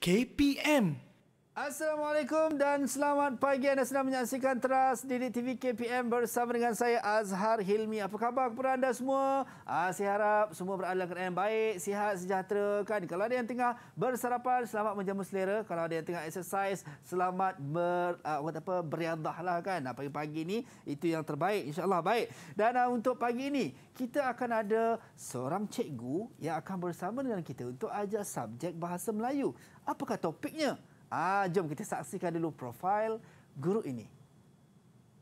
KPM. Assalamualaikum dan selamat pagi anda sedang menyaksikan Teras di TV KPM bersama dengan saya Azhar Hilmi. Apa khabar kepada anda semua? Ah, saya harap semua berada dalam keadaan baik, sihat, sejahtera kan. Kalau ada yang tengah bersarapan, selamat menjamu selera. Kalau ada yang tengah exercise, selamat ber uh, apa apa beriadahlah kan. Nah, pagi-pagi ini itu yang terbaik insyaallah baik. Dan uh, untuk pagi ini kita akan ada seorang cikgu yang akan bersama dengan kita untuk ajar subjek bahasa Melayu. Apakah topiknya? Ah, jom kita saksikan dulu profil guru ini.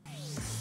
Thank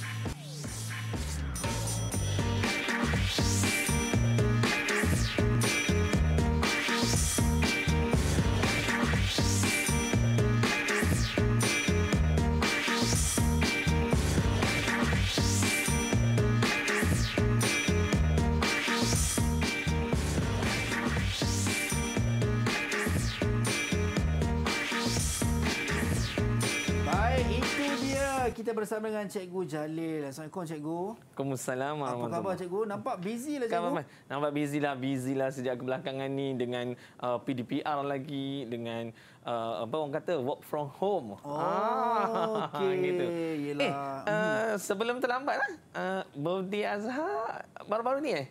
kita bersama dengan Cikgu Jalil. Assalamualaikum Cikgu. Waalaikumsalam. Apa khabar Cikgu? Nampak busy lah Cikgu. Khabar, nampak busy lah, busy lah sejak kebelakangan ni dengan uh, PDPR lagi, dengan uh, apa orang kata work from home. Oh, ah, okay. gitu. Yelah. Eh, uh, sebelum terlambat lah, uh, Birthday Azhar baru-baru ni eh?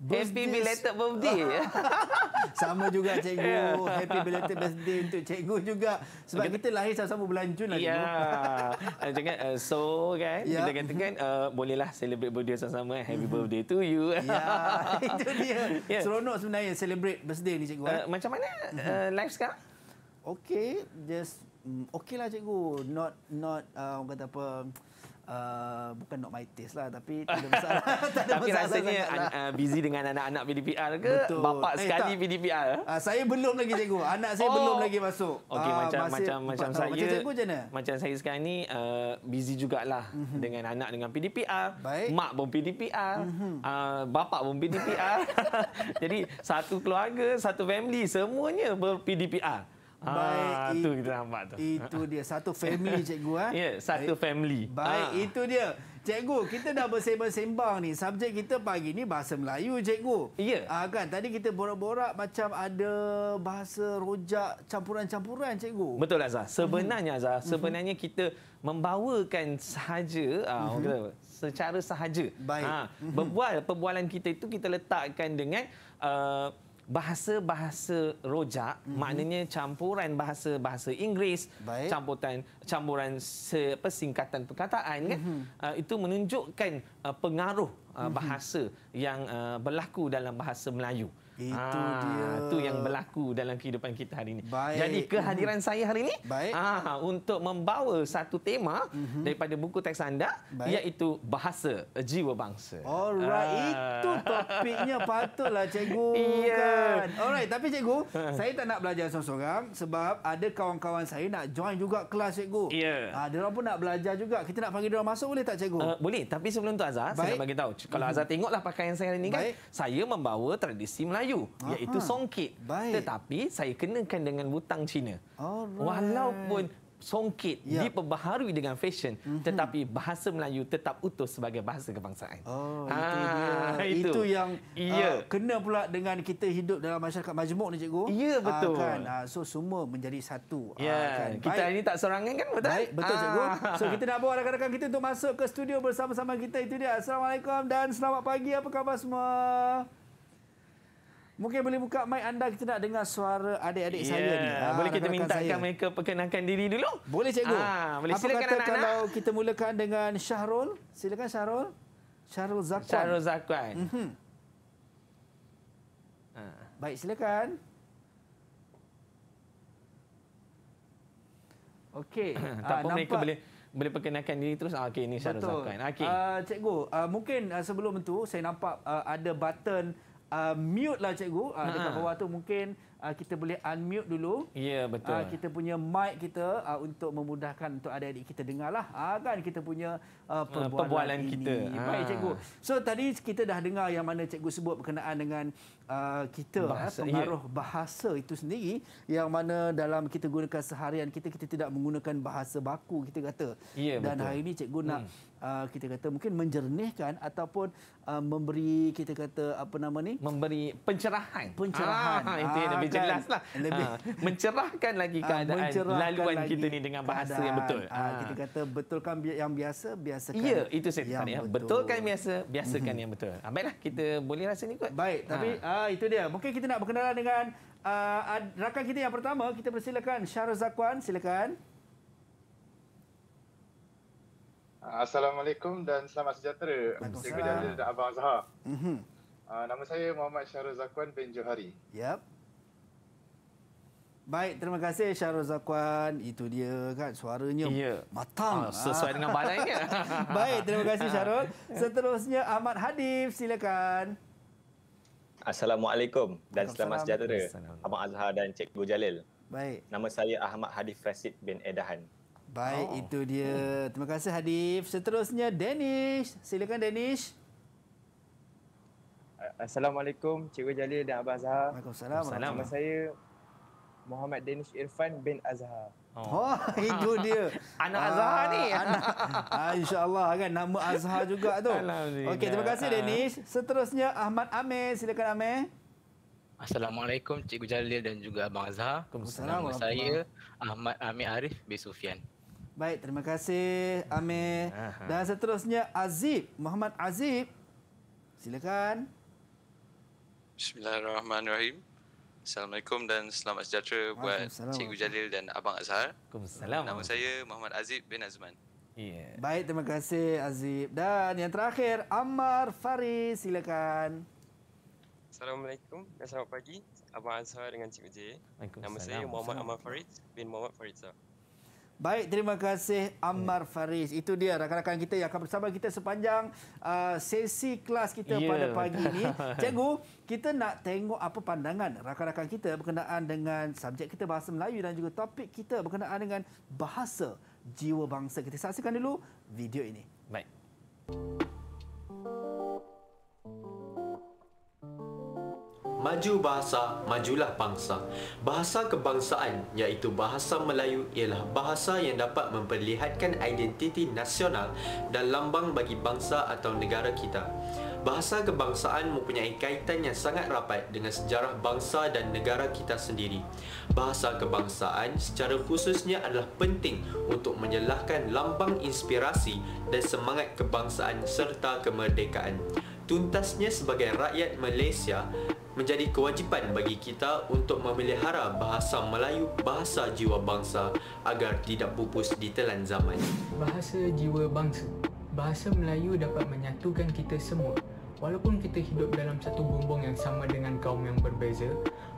birthday. Happy belated birthday. sama juga cikgu. Yeah. Happy belated birthday untuk cikgu juga. Sebab okay. kita lahir sama-sama bulan Jun lagi. Yeah. Cakap, uh, so kan, yeah. kita kata uh, bolehlah celebrate birthday sama-sama. Happy mm-hmm. birthday to you. Ya, itu dia. Yeah. Seronok sebenarnya celebrate birthday ni cikgu. Eh. Uh, kan? Macam mana uh, mm-hmm. life sekarang? Okay, just... Mm, okay lah cikgu, not not uh, kata apa, Uh, bukan not my taste lah tapi tak ada masalah. tapi rasanya an, lah. uh, busy dengan anak-anak PDPR ke? Betul. Bapak eh, sekali tak. PDPR. Uh, ah, saya belum lagi cikgu. Anak saya oh. belum lagi masuk. Okey uh, macam macam ah, macam saya. Macam cikgu macam mana? Macam saya sekarang ni uh, busy jugalah mm-hmm. dengan anak dengan PDPR. Baik. Mak pun PDPR. Mm-hmm. Uh, bapak pun PDPR. Jadi satu keluarga, satu family semuanya ber-PDPR. Ah, baik ah, itu kita nampak tu. Itu dia satu family cikgu ah. ya, satu baik, family. Baik ah. itu dia. Cikgu, kita dah bersembang-sembang ni. Subjek kita pagi ni bahasa Melayu, cikgu. Ya. Ah kan, tadi kita borak-borak macam ada bahasa rojak campuran-campuran, cikgu. Betul Azah. Mhm. Sebenarnya Azah, mm-hmm. sebenarnya kita membawakan sahaja mm-hmm. uh, secara sahaja. Baik. Ha, berbual perbualan kita itu kita letakkan dengan uh, bahasa-bahasa rojak mm-hmm. maknanya campuran bahasa-bahasa Inggeris Baik. campuran campuran persingkatan perkataan mm-hmm. kan mhm. uh, itu menunjukkan uh, pengaruh uh, mhm. bahasa mm-hmm. yang uh, berlaku dalam bahasa Melayu. Itu ah, dia. Itu yang berlaku dalam kehidupan kita hari ini. Baik. Jadi kehadiran mm. saya hari ini Baik. Ah, untuk membawa satu tema mm -hmm. daripada buku teks anda Baik. iaitu bahasa jiwa bangsa. Alright, ah. itu topiknya patutlah cikgu. yeah. Kan? Alright, tapi cikgu, ha. saya tak nak belajar seorang-seorang sebab ada kawan-kawan saya nak join juga kelas cikgu. Ya. Yeah. Ah, mereka pun nak belajar juga. Kita nak panggil mereka masuk boleh tak cikgu? Uh, boleh, tapi sebelum tu Azhar, saya nak bagi tahu. Kalau mm tengoklah pakaian saya hari ini kan, saya membawa tradisi Melayu. Melayu iaitu Aha. songkit Baik. tetapi saya kenakan dengan butang Cina Alright. walaupun songkit ya. diperbaharui dengan fashion mm-hmm. tetapi bahasa Melayu tetap utuh sebagai bahasa kebangsaan. Oh, ha, itu, ah, dia. itu itu yang ya. uh, kena pula dengan kita hidup dalam masyarakat majmuk ni cikgu. Ya betul. Uh, kan? uh, so semua menjadi satu. Ya. Uh, kan? Kita Baik. ini tak serangan kan betul? Baik betul ah. cikgu. So kita nak bawa rakan-rakan kita untuk masuk ke studio bersama-sama kita itu dia. Assalamualaikum dan selamat pagi apa khabar semua? Mungkin boleh buka mic anda kita nak dengar suara adik-adik yeah. saya ni. Ha, boleh kita minta saya. mereka perkenalkan diri dulu? Boleh cikgu. Ah, boleh Apa silakan anak-anak. Kalau kita mulakan dengan Syahrul. Silakan Syahrul. Syahrul Zakwan. Syahrul Zakwan. Mm-hmm. Ha. Baik silakan. Okey. tak ah, apa ha, mereka boleh boleh perkenalkan diri terus. Ah, Okey ini Syahrul Zakwan. Okey. Uh, cikgu, uh, mungkin sebelum itu saya nampak uh, ada button uh, mute lah cikgu uh, dekat uh bawah tu mungkin uh, kita boleh unmute dulu. Ya yeah, uh, betul. Uh, kita punya mic kita uh, untuk memudahkan untuk adik-adik kita dengarlah uh, ah, kan kita punya uh, uh perbualan, uh, perbualan ini. kita. Baik ah. cikgu. So tadi kita dah dengar yang mana cikgu sebut berkenaan dengan Ah, kita eh, bahasa, eh, pengaruh yeah. bahasa itu sendiri yang mana dalam kita gunakan seharian kita kita tidak menggunakan bahasa baku kita kata yeah, dan betul. hari ini cikgu hmm. nak uh, kita kata mungkin menjernihkan ataupun uh, memberi kita kata apa nama ni memberi pencerahan pencerahan ah, itu yang lebih kan, lah lebih ah, mencerahkan lagi keadaan mencerahkan laluan lagi kita ni dengan bahasa keadaan, yang betul ah. kita kata betulkan yang biasa biasakan yeah, itu saya tanya, betul. betulkan biasa biasakan hmm. yang betul baiklah kita boleh rasa ni kot baik tapi ah. uh, Ah itu dia. Mungkin kita nak berkenalan dengan uh, rakan kita yang pertama. Kita persilakan Syahrul Zakwan, silakan. Assalamualaikum dan selamat sejahtera. Saya dan Abang Zahar. Mm-hmm. Uh, nama saya Muhammad Syahrul Zakwan bin Johari. Yep. Baik, terima kasih Syahrul Zakwan. Itu dia kan suaranya yeah. matang. Uh, sesuai ah. dengan badannya. Baik, terima kasih Syahrul. Seterusnya Ahmad Hadif, silakan. Assalamualaikum dan selamat sejahtera Abang Azhar dan Cikgu Jalil. Baik. Nama saya Ahmad Hadif Rasid bin Edahan. Baik, oh. itu dia. Terima kasih Hadif. Seterusnya Danish. Silakan Danish. Assalamualaikum Cikgu Jalil dan Abang Azhar. Waalaikumsalam. Nama saya Muhammad Danish Irfan bin Azhar. Oh, oh itu dia. Anak Azhar ah, ni. Ah, InsyaAllah kan nama Azhar juga tu. Okey, terima kasih ah. Dennis. Seterusnya Ahmad Amir. Silakan Amir. Assalamualaikum Cikgu Jalil dan juga Abang Azhar. Assalamualaikum. Nama saya Ahmad Amir Arif B. Sufian. Baik, terima kasih Amir. Dan seterusnya Azib Muhammad Azib. Silakan. Bismillahirrahmanirrahim. Assalamualaikum dan selamat sejahtera buat Cikgu Jalil dan Abang Azhar. Waalaikumsalam. Nama saya Muhammad Azib bin Azman. Yeah. Baik, terima kasih Azib. Dan yang terakhir, Ammar Faris. Silakan. Assalamualaikum dan selamat pagi. Abang Azhar dengan Cikgu Jalil. Nama saya Muhammad Ammar Farid bin Muhammad Farid. Sir. Baik, terima kasih Ammar yeah. Faris. Itu dia rakan-rakan kita yang akan bersama kita sepanjang uh, sesi kelas kita yeah. pada pagi ini. Cikgu, kita nak tengok apa pandangan rakan-rakan kita berkenaan dengan subjek kita bahasa Melayu dan juga topik kita berkenaan dengan bahasa jiwa bangsa. Kita saksikan dulu video ini. Baik. Baik. maju bahasa, majulah bangsa. Bahasa kebangsaan iaitu bahasa Melayu ialah bahasa yang dapat memperlihatkan identiti nasional dan lambang bagi bangsa atau negara kita. Bahasa kebangsaan mempunyai kaitan yang sangat rapat dengan sejarah bangsa dan negara kita sendiri. Bahasa kebangsaan secara khususnya adalah penting untuk menyelahkan lambang inspirasi dan semangat kebangsaan serta kemerdekaan tuntasnya sebagai rakyat Malaysia menjadi kewajipan bagi kita untuk memelihara bahasa Melayu, bahasa jiwa bangsa agar tidak pupus di telan zaman. Bahasa jiwa bangsa. Bahasa Melayu dapat menyatukan kita semua. Walaupun kita hidup dalam satu bumbung yang sama dengan kaum yang berbeza,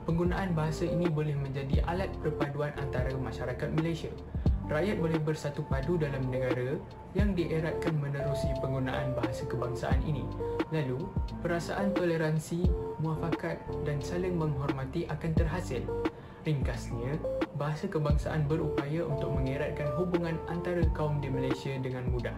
penggunaan bahasa ini boleh menjadi alat perpaduan antara masyarakat Malaysia rakyat boleh bersatu padu dalam negara yang dieratkan menerusi penggunaan bahasa kebangsaan ini. Lalu, perasaan toleransi, muafakat dan saling menghormati akan terhasil. Ringkasnya, bahasa kebangsaan berupaya untuk mengeratkan hubungan antara kaum di Malaysia dengan mudah.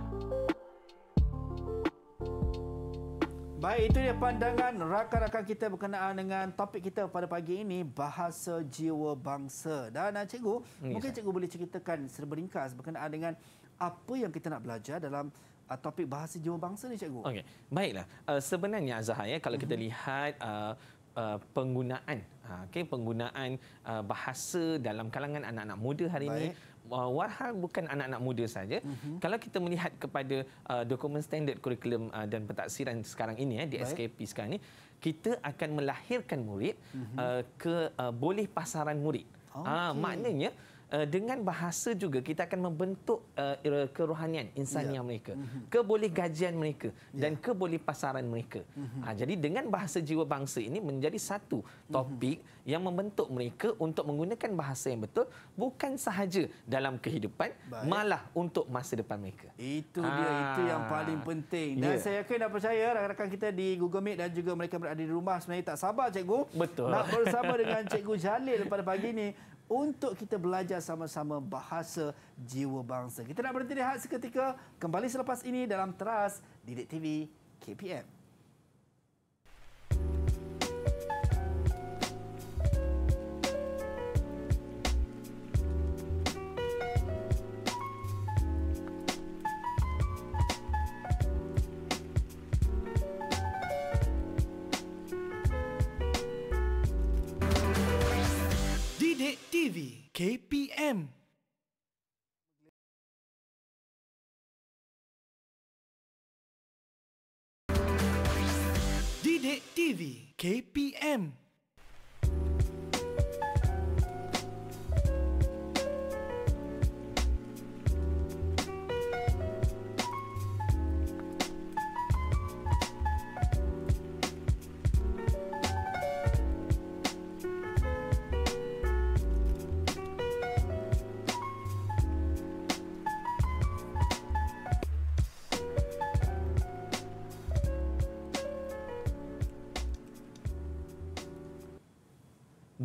Baik, itu dia pandangan rakan-rakan kita berkenaan dengan topik kita pada pagi ini, bahasa jiwa bangsa. Dan eh, cikgu, yes. mungkin cikgu boleh ceritakan serba ringkas berkenaan dengan apa yang kita nak belajar dalam uh, topik bahasa jiwa bangsa ni cikgu. Okey. Baiklah. Uh, sebenarnya Azhar ya, kalau kita mhm. lihat uh, Uh, penggunaan, ah, okay, penggunaan uh, bahasa dalam kalangan anak-anak muda hari Baik. ini warhal bukan anak-anak muda saja. Uh-huh. Kalau kita melihat kepada uh, dokumen standard kurikulum uh, dan pentaksiran sekarang ini eh, di Baik. SKP sekarang ini, kita akan melahirkan murid uh-huh. uh, ke uh, boleh pasaran murid. Ah, okay. Uh, maknanya Eh, dengan bahasa juga kita akan membentuk uh, kerohanian insania yeah. mereka, mhm. keboleh gajian mereka ya. dan yeah. keboleh pasaran mereka. Mm-hmm. Ha, jadi dengan bahasa jiwa bangsa ini menjadi satu mhm. topik mm-hmm. yang membentuk mereka untuk menggunakan bahasa yang betul bukan sahaja dalam kehidupan Baik. malah untuk masa depan mereka. Itu ha. dia itu yang paling penting. Dan yeah. saya yakin dan percaya rakan-rakan kita di Google Meet dan juga mereka berada di rumah sebenarnya tak sabar cikgu betul. nak bersama dengan cikgu Jalil pada pagi ini untuk kita belajar sama-sama bahasa jiwa bangsa. Kita nak berhenti rehat seketika kembali selepas ini dalam Teras Didik TV KPM. KPM. Didik TV KPM.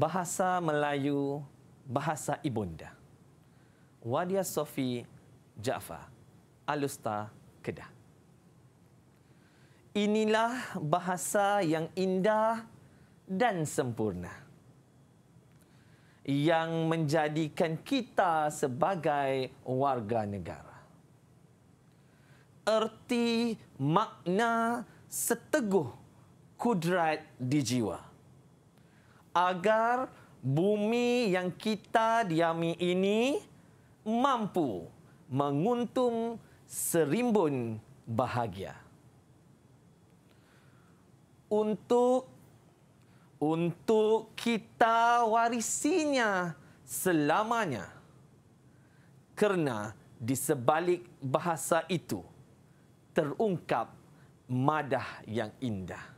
bahasa Melayu bahasa ibunda. Wadia Sofi Jaffa Alusta Kedah. Inilah bahasa yang indah dan sempurna. Yang menjadikan kita sebagai warga negara. Erti makna seteguh kudrat di jiwa agar bumi yang kita diami ini mampu menguntung serimbun bahagia. Untuk untuk kita warisinya selamanya. Kerana di sebalik bahasa itu terungkap madah yang indah.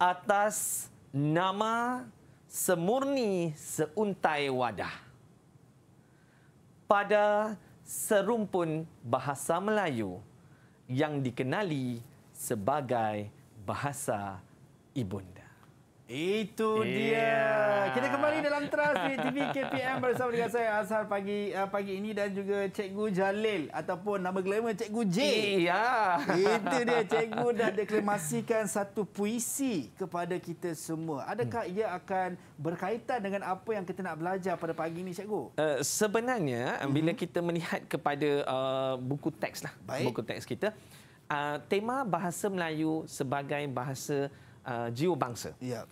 Atas nama semurni seuntai wadah. Pada serumpun bahasa Melayu yang dikenali sebagai bahasa ibunda. Itu yeah. dia. Kita kembali dalam Trust TV KPM bersama dengan saya Azhar pagi uh, pagi ini dan juga Cikgu Jalil ataupun nama glamour Cikgu J. Yeah. Itu dia Cikgu dah deklamasikan satu puisi kepada kita semua. Adakah hmm. ia akan berkaitan dengan apa yang kita nak belajar pada pagi ini Cikgu? Uh, sebenarnya hmm. bila kita melihat kepada uh, buku teks lah, Baik. buku teks kita, uh, tema bahasa Melayu sebagai bahasa Uh, jiwa bangsa. Ya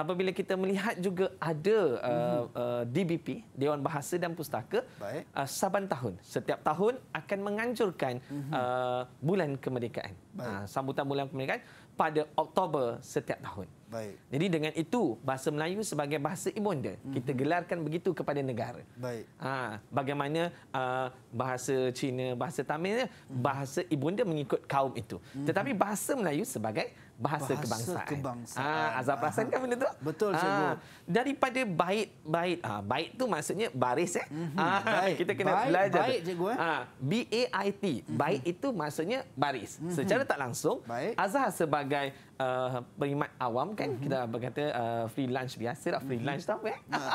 apabila kita melihat juga ada uh, mhm. uh, DBP Dewan Bahasa dan Pustaka Uh, saban tahun setiap tahun akan menganjurkan mhm. uh, bulan kemerdekaan uh, sambutan bulan kemerdekaan pada Oktober setiap tahun Baik. Jadi dengan itu bahasa Melayu sebagai bahasa ibunda mhm. kita gelarkan begitu kepada negara. Baik. Ha, bagaimana uh, bahasa Cina, bahasa Tamil, bahasa ibunda mengikut kaum itu. Tetapi bahasa Melayu sebagai bahasa, bahasa kebangsaan. kebangsaan. Ha, ah, azab perasan kan benda tu? Betul, ha, cikgu. Daripada baik baik, Ha, ah, bait tu maksudnya baris. Eh? Ha, mhm, baik. Kita kena baik, belajar. Baik, cikgu. Eh? Ha, B-A-I-T. baik itu maksudnya baris. Mhm. Secara tak langsung, baik. Azhar sebagai uh, perkhidmat awam kan, mm -hmm. kita berkata uh, free lunch biasa. Lah. Free mm -hmm. lunch tu eh? apa ya? Eh?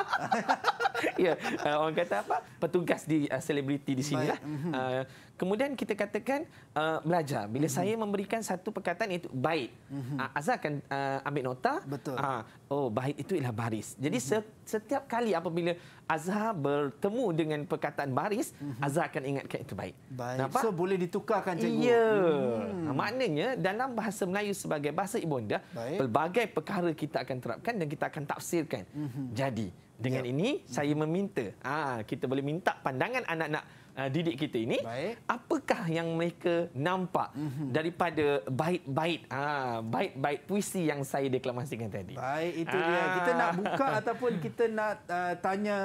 ya, uh, orang kata apa? Petugas di selebriti uh, di sini lah. Uh, Kemudian kita katakan uh, belajar. Bila mm-hmm. saya memberikan satu perkataan itu baik, Mm-hmm. Uh, Azhar akan uh, ambil nota. Betul. Uh, oh, baik itu ialah baris. Jadi mm-hmm. setiap kali apabila Azhar bertemu dengan perkataan baris, mm-hmm. Azhar akan ingatkan itu baik. Baik. Nampak? So boleh ditukarkan cikgu. Ya. Mm. Uh, maknanya dalam bahasa Melayu sebagai bahasa ibunda, baik. pelbagai perkara kita akan terapkan dan kita akan tafsirkan. Mm-hmm. Jadi dengan yep. ini saya mhm. meminta, ah kita boleh minta pandangan anak-anak uh, didik kita ini, Baik. apakah yang mereka nampak mm-hmm. daripada bait-bait uh, bait-bait puisi yang saya deklamasikan tadi? Baik, itu uh. dia. Ah. Kita nak buka ataupun kita nak uh, tanya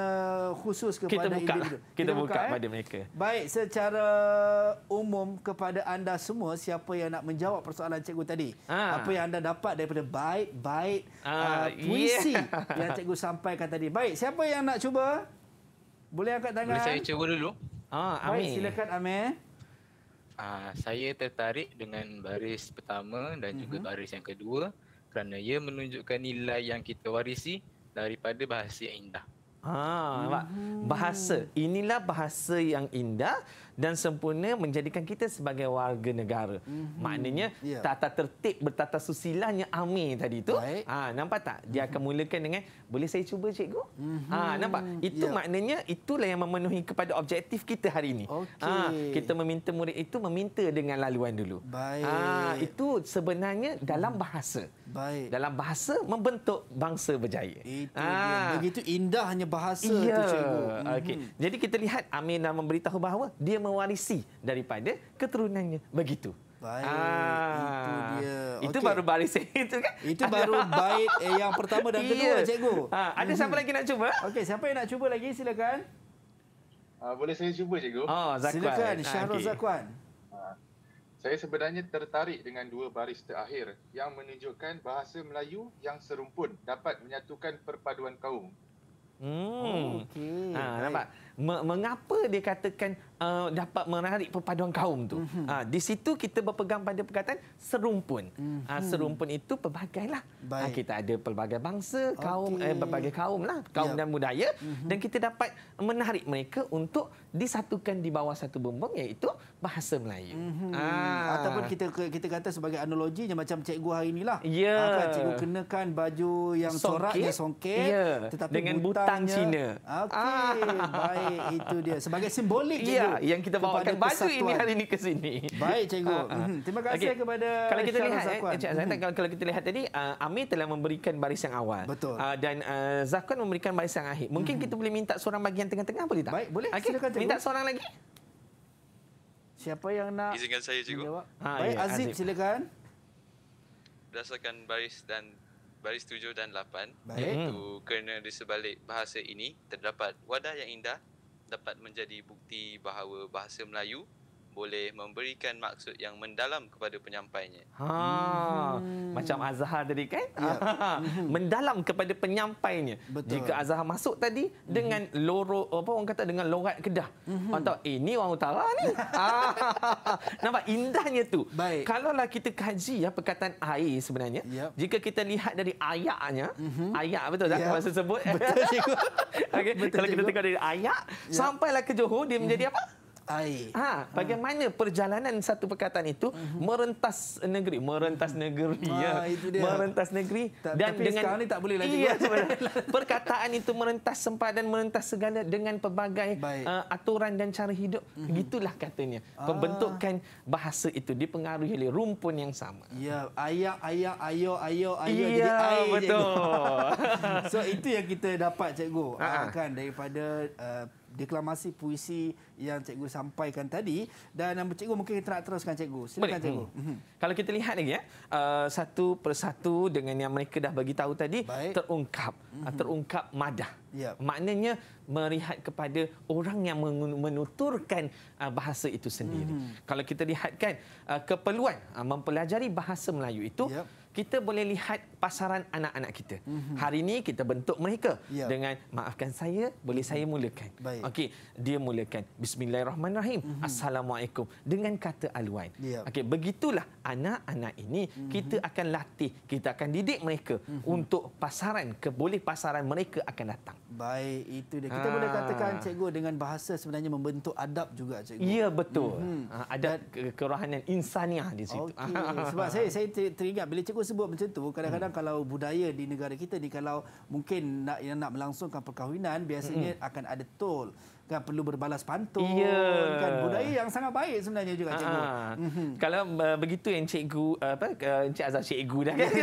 khusus kepada kita buka. Kita, kita buka, buka eh? pada mereka. Baik, secara umum kepada anda semua, siapa yang nak menjawab persoalan cikgu tadi? Uh. Apa yang anda dapat daripada bait-bait uh, uh, puisi yeah. yang cikgu sampaikan tadi? Baik, siapa yang nak cuba? Boleh angkat tangan. Boleh saya cuba dulu. Ah, Baik, Amir. silakan Amir. Ah, saya tertarik dengan baris pertama dan juga mm-hmm. baris yang kedua kerana ia menunjukkan nilai yang kita warisi daripada bahasa yang indah. Ah, mm-hmm. bahasa. Inilah bahasa yang indah dan sempurna menjadikan kita sebagai warga negara. Mm-hmm. Maknanya yeah. tata tertib bertata susilanya Amir tadi itu. Ha, nampak tak? Dia akan mhm. mulakan dengan boleh saya cuba cikgu? Mm-hmm. Ha, nampak? Itu yeah. maknanya itulah yang memenuhi kepada objektif kita hari ini. Okay. Ha, kita meminta murid itu meminta dengan laluan dulu. Baik. Ha, itu sebenarnya dalam bahasa. Baik. Dalam bahasa membentuk bangsa berjaya. Itu ha. dia. Begitu indahnya bahasa yeah. tu cikgu. Mm-hmm. Jadi kita lihat Amir dah memberitahu bahawa dia mewarisi daripada keturunannya begitu. Baik, ah, itu dia. Itu okay. baru baris itu kan? Itu baru baik eh, yang pertama dan kedua, yeah. cikgu. Ha, ada mm-hmm. siapa lagi nak cuba? Okey, siapa yang nak cuba lagi? Silakan. Uh, boleh saya cuba, cikgu? Oh, Zakuan. Silakan, ah, Syahrul okay. Zakuan. Uh, ah, saya sebenarnya tertarik dengan dua baris terakhir yang menunjukkan bahasa Melayu yang serumpun dapat menyatukan perpaduan kaum. Hmm. Oh, okay. ha, nampak? mengapa dia katakan uh, dapat menarik perpaduan kaum tu. Mm-hmm. Uh, di situ kita berpegang pada perkataan serumpun. Mm-hmm. Uh, serumpun itu pelbagailah. lah Uh, kita ada pelbagai bangsa, kaum okay. eh berbagai kaum lah, kaum yep. dan budaya mm-hmm. dan kita dapat menarik mereka untuk disatukan di bawah satu bumbung iaitu bahasa Melayu. Mm-hmm. Ah. ataupun kita kita kata sebagai analogi macam cikgu hari inilah. Yeah. Ah, kan cikgu kenakan baju yang corak dia songket yeah. tetapi dengan butangnya. butang Cina. Okey. Ah. Baik baik itu dia sebagai simbolik ya, cikgu. Ya, yang kita bawa ke baju ini hari ini ke sini. Baik cikgu. Uh, uh. Terima kasih okay. kepada Kalau kita lihat eh Cik Zain, hmm. kalau, kalau kita lihat tadi uh, Amir telah memberikan baris yang awal. Betul. Uh, dan uh, Zakuan memberikan baris yang akhir. Mungkin hmm. kita boleh minta seorang bagian tengah-tengah boleh tak? Baik, boleh. Okay. Silakan cikgu. Minta seorang lagi. Siapa yang nak Izinkan saya cikgu. Ha, baik ya, Azib, Azib silakan. Berdasarkan baris dan baris tujuh dan lapan, iaitu kerana di sebalik bahasa ini terdapat wadah yang indah dapat menjadi bukti bahawa bahasa Melayu boleh memberikan maksud yang mendalam kepada penyampainya. Ha, hmm. macam Azhar tadi kan? Ya. Ha, hmm. mendalam kepada penyampainya. Betul. Jika Azhar masuk tadi hmm. dengan loro apa orang kata dengan logat Kedah. Hmm. Atau ini eh, orang utara ni. Ha. Nampak indahnya tu. Baik. Kalaulah kita kaji ya perkataan air sebenarnya. Ya. Jika kita lihat dari ayaknya, hmm. ayak betul tak ya. maksud sebut? Betul cikgu. Okey, kalau kita tengok dari ayak ya. sampailah ke Johor dia menjadi hmm. apa? Ha, bagaimana hmm. perjalanan satu perkataan itu hmm. merentas negeri, merentas negeri, ah, ya. merentas negeri Ta dan tapi dengan sekarang ni tak boleh lagi. Iya, perkataan itu merentas sempadan, merentas segala dengan pelbagai uh, aturan dan cara hidup. Hmm. Itulah katanya ah. pembentukan bahasa itu dipengaruhi oleh rumpun yang sama. Ya, ayah, ayah, ayo, ayo, ayo. Iya, betul. so itu yang kita dapat, Cikgu. Ha -ha. Kan daripada uh, deklamasi puisi yang cikgu sampaikan tadi dan nama cikgu mungkin kita nak teruskan cikgu. Silakan Boleh. cikgu. Hmm. Hmm. Kalau kita lihat lagi ya, uh, satu persatu dengan yang mereka dah bagi tahu tadi Baik. terungkap ah, hmm. terungkap madah. Yep. Maknanya melihat kepada orang yang menuturkan uh, bahasa itu sendiri. Hmm. Kalau kita lihatkan uh, keperluan uh, mempelajari bahasa Melayu itu yep kita boleh lihat pasaran anak-anak kita. Mm -hmm. Hari ini kita bentuk mereka yeah. dengan maafkan saya, boleh saya mulakan. Okey, dia mulakan bismillahirrahmanirrahim. Mm -hmm. Assalamualaikum dengan kata aluan. Yeah. Okey, begitulah anak-anak ini mm -hmm. kita akan latih, kita akan didik mereka mm -hmm. untuk pasaran ke boleh pasaran mereka akan datang. Baik, itu dia. Kita ha. boleh katakan cikgu dengan bahasa sebenarnya membentuk adab juga cikgu. Ya, betul. Mm -hmm. Adab kerohanian insaniah di situ. Okay. sebab saya saya teringat bila cikgu kenapa sebut macam tu? Kadang-kadang hmm. kalau budaya di negara kita ni kalau mungkin nak nak melangsungkan perkahwinan biasanya hmm. akan ada tol kan perlu berbalas pantun yeah. kan budaya yang sangat baik sebenarnya juga cikgu. Ah, ah. Mhm. kalau uh, begitu yang cikgu apa uh, encik Azhar cikgu dah kan.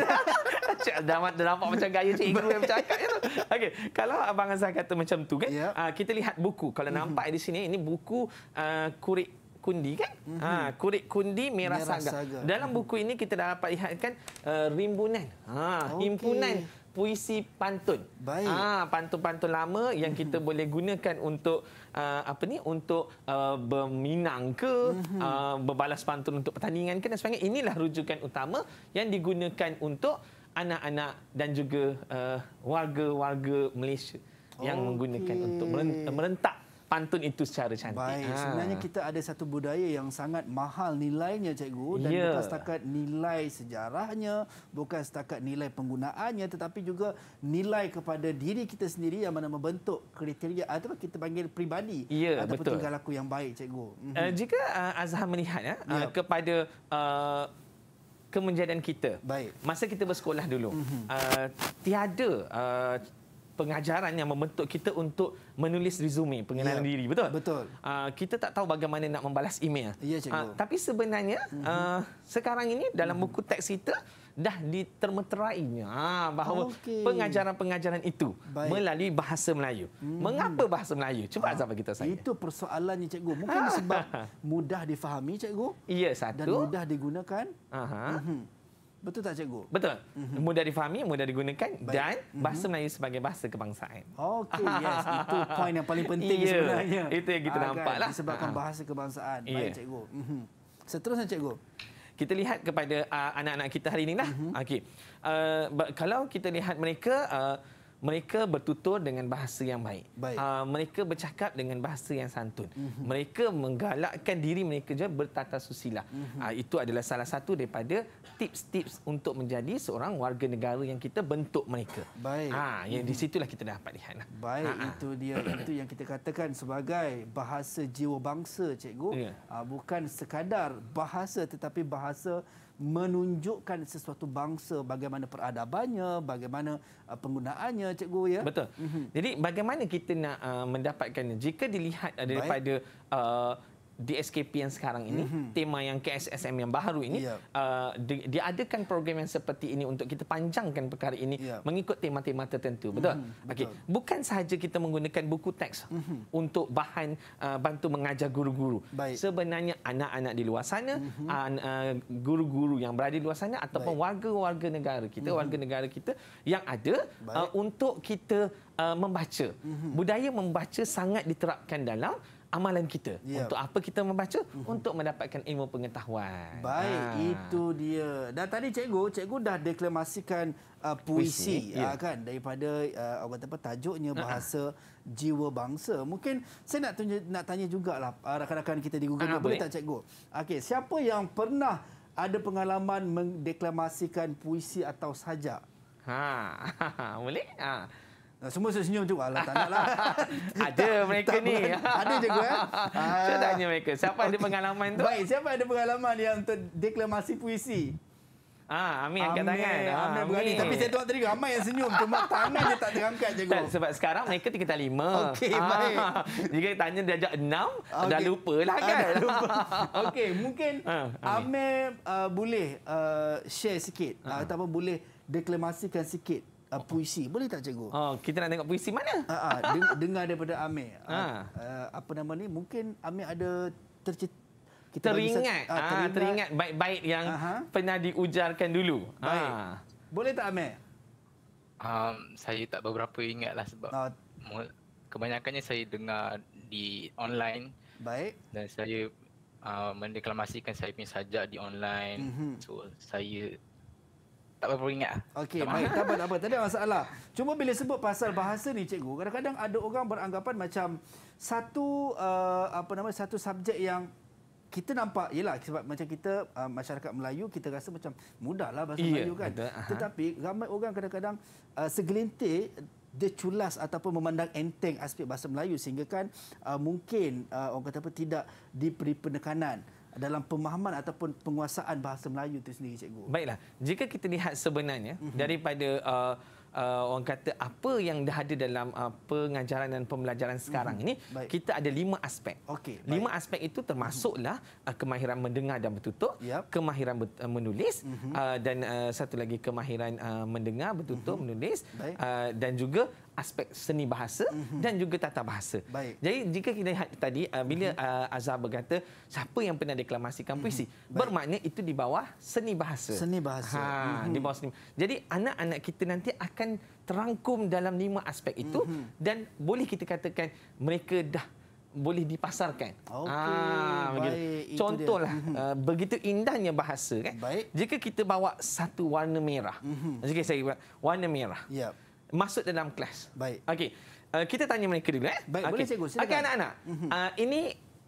Cik dah, dah nampak macam gaya cikgu yang bercakap itu. Okey, kalau abang Azhar kata macam tu kan, yeah. Ya. uh, kita lihat buku. Kalau mhm. nampak di sini ini buku uh, kurik kundi kan? Mm -hmm. ha, kurik kundi merah, merah saga. saga. Dalam buku ini kita dapat lihatkan uh, rimbunan, ha, okay. himpunan puisi pantun. Baik. Ha, pantun-pantun lama yang kita mhm. boleh gunakan untuk uh, apa ni untuk uh, berminang ke mhm. uh, berbalas pantun untuk pertandingan ke dan sebagainya. Inilah rujukan utama yang digunakan untuk anak-anak dan juga uh, warga-warga uh, Malaysia yang okay. menggunakan untuk merentak pantun itu secara cantik. Baik, ha. sebenarnya kita ada satu budaya yang sangat mahal nilainya cikgu dan yeah. bukan setakat nilai sejarahnya, bukan setakat nilai penggunaannya tetapi juga nilai kepada diri kita sendiri yang mana membentuk kriteria atau kita panggil pribadi yeah, ataupun betul. tinggal laku yang baik cikgu. Uh, jika uh, Azhar melihat ya, yeah. uh, ya. kepada uh, kemenjadian kita. Baik. Masa kita bersekolah dulu, mm-hmm. uh, tiada uh, pengajaran yang membentuk kita untuk menulis resume pengenalan ya. diri betul betul uh, kita tak tahu bagaimana nak membalas email ya cikgu uh, tapi sebenarnya uh-huh. uh, sekarang ini dalam uh-huh. buku teks kita dah ditermeterainya ha, bahawa okay. pengajaran-pengajaran itu Baik. melalui bahasa Melayu. Hmm. Mengapa bahasa Melayu? Cuba ha, azab kita saya. Itu persoalannya cikgu. Mungkin ha. sebab mudah difahami cikgu. Iya satu. Dan mudah digunakan. Aha. Uh-huh. Betul tak cikgu? Betul. Mm-hmm. Mudah difahami, mudah digunakan Baik. dan mhm. bahasa mm-hmm. Melayu sebagai bahasa kebangsaan. Okey, yes. Itu poin yang paling penting yeah. sebenarnya. Itu yang kita ah, nampaklah. Kan, lah. disebabkan ah. bahasa kebangsaan. Ya. Baik yeah. cikgu. Mm-hmm. Seterusnya cikgu. Kita lihat kepada uh, anak-anak kita hari ini Mm-hmm. Okey. Uh, kalau kita lihat mereka uh, mereka bertutur dengan bahasa yang baik. baik. Uh, mereka bercakap dengan bahasa yang santun. Mm-hmm. Mereka menggalakkan diri mereka juga bertata susila. Mm-hmm. Uh, itu adalah salah satu daripada tips-tips untuk menjadi seorang warga negara yang kita bentuk mereka. Baik. Ha, uh, yang di mhm. situlah kita dapat lihat. Baik, Ha-ha. Ah. itu dia itu yang kita katakan sebagai bahasa jiwa bangsa, cikgu. Yeah. Ya. Uh, bukan sekadar bahasa tetapi bahasa menunjukkan sesuatu bangsa bagaimana peradabannya, bagaimana uh, penggunaannya, cikgu ya. Betul. Mm-hmm. Jadi bagaimana kita nak uh, mendapatkannya jika dilihat uh, daripada Uh, di SKP yang sekarang ini, mm-hmm. tema yang KSSM yang baru ini, yeah. uh, di, diadakan program yang seperti ini untuk kita panjangkan perkara ini yeah. mengikut tema-tema tertentu, betul? Mm-hmm. Okey, bukan sahaja kita menggunakan buku teks mm-hmm. untuk bahan uh, bantu mengajar guru-guru. Sebenarnya anak-anak di luar sana, mm-hmm. uh, guru-guru yang berada di luar sana ataupun warga-warga negara kita, mm-hmm. warga negara kita yang ada uh, untuk kita uh, membaca. Mm-hmm. Budaya membaca sangat diterapkan dalam amalan kita yep. Ya. untuk apa kita membaca mm-hmm. untuk mendapatkan ilmu pengetahuan. Baik, ha. itu dia. Dan tadi cikgu, cikgu dah deklamasikan uh, puisi, puisi uh, kan daripada uh, apa tempat tajuknya ah, bahasa uh-huh. jiwa bangsa. Mungkin saya nak tunj- nak tanya jugalah uh, rakan-rakan kita di Google uh, boleh, tak cikgu? Okay, siapa yang pernah ada pengalaman mendeklamasikan puisi atau sajak? Ha, boleh? Ha. Semua saya senyum juga lah, tak lah. ada mereka tak ni. ada je gue. Eh? Saya ah. tanya mereka, siapa okay. ada pengalaman tu? Baik, siapa ada pengalaman yang untuk deklamasi puisi? Ah, Amir angkat Amir, tangan. Amir, ah, Amir, Amir. Tapi saya tengok tadi ramai yang senyum. Cuma tangan dia tak terangkat je. Tak, sebab sekarang mereka tiga lima. Okey, ah, baik. Jika tanya dia ajak enam, okay. dah lupa lah ah, kan. Ah, lupa. Okey, mungkin ah, Amir, Amir uh, boleh uh, share sikit. Ah. Uh, ataupun boleh deklamasikan sikit uh, puisi. Boleh tak cikgu? Oh, kita nak tengok puisi mana? Uh, uh, de dengar daripada Amir. Ha. Uh, apa nama ni? Mungkin Amir ada tercet kita teringat. Uh, teringat. Ha, teringat baik-baik yang uh -huh. pernah diujarkan dulu. Ha. Boleh tak Amir? Um, saya tak beberapa ingatlah sebab uh. kebanyakannya saya dengar di online. Baik. Dan saya uh, mendeklamasikan saya punya sajak di online. Mm -hmm. So saya tak berapa ingat. Okey, baik. Tak apa, tak ada masalah. Cuma bila sebut pasal bahasa ni cikgu, kadang-kadang ada orang beranggapan macam satu uh, apa nama satu subjek yang kita nampak ialah sebab macam kita uh, masyarakat Melayu kita rasa macam mudah lah bahasa yeah, Melayu kan. Ada, uh-huh. Tetapi ramai orang kadang-kadang uh, segelintir dia culas ataupun memandang enteng aspek bahasa Melayu sehingga kan uh, mungkin uh, orang kata apa tidak diberi penekanan dalam pemahaman ataupun penguasaan bahasa Melayu itu sendiri cikgu. Baiklah, jika kita lihat sebenarnya mm-hmm. daripada uh, Uh, orang kata apa yang dah ada dalam uh, pengajaran dan pembelajaran sekarang mm-hmm. ini baik. kita ada lima aspek. Okay, lima aspek itu termasuklah mhm. uh, kemahiran mendengar dan bertutur, yep. kemahiran ber- uh, menulis mm-hmm. uh, dan uh, satu lagi kemahiran uh, mendengar, bertutur, mm-hmm. menulis uh, dan juga aspek seni bahasa mm-hmm. dan juga tata bahasa. Baik. Jadi jika kita lihat tadi uh, bila mm-hmm. uh, Azhar berkata siapa yang pernah deklamasikan mm-hmm. puisi, mhm. Baik. bermakna itu di bawah seni bahasa. Seni bahasa. Ha, mm-hmm. di bawah seni. Jadi anak-anak kita nanti akan terangkum dalam lima aspek itu mm-hmm. dan boleh kita katakan mereka dah boleh dipasarkan. Okay. Ah, ha, Contohlah dia. Mhm. Uh, begitu indahnya bahasa kan. Jika kita bawa satu warna merah. Mm-hmm. Jika saya buat warna merah. Yep masuk dalam kelas. Baik. Okey. Uh, kita tanya mereka dulu eh. Baik, okay. boleh cikgu. Okey anak-anak. Uh, ini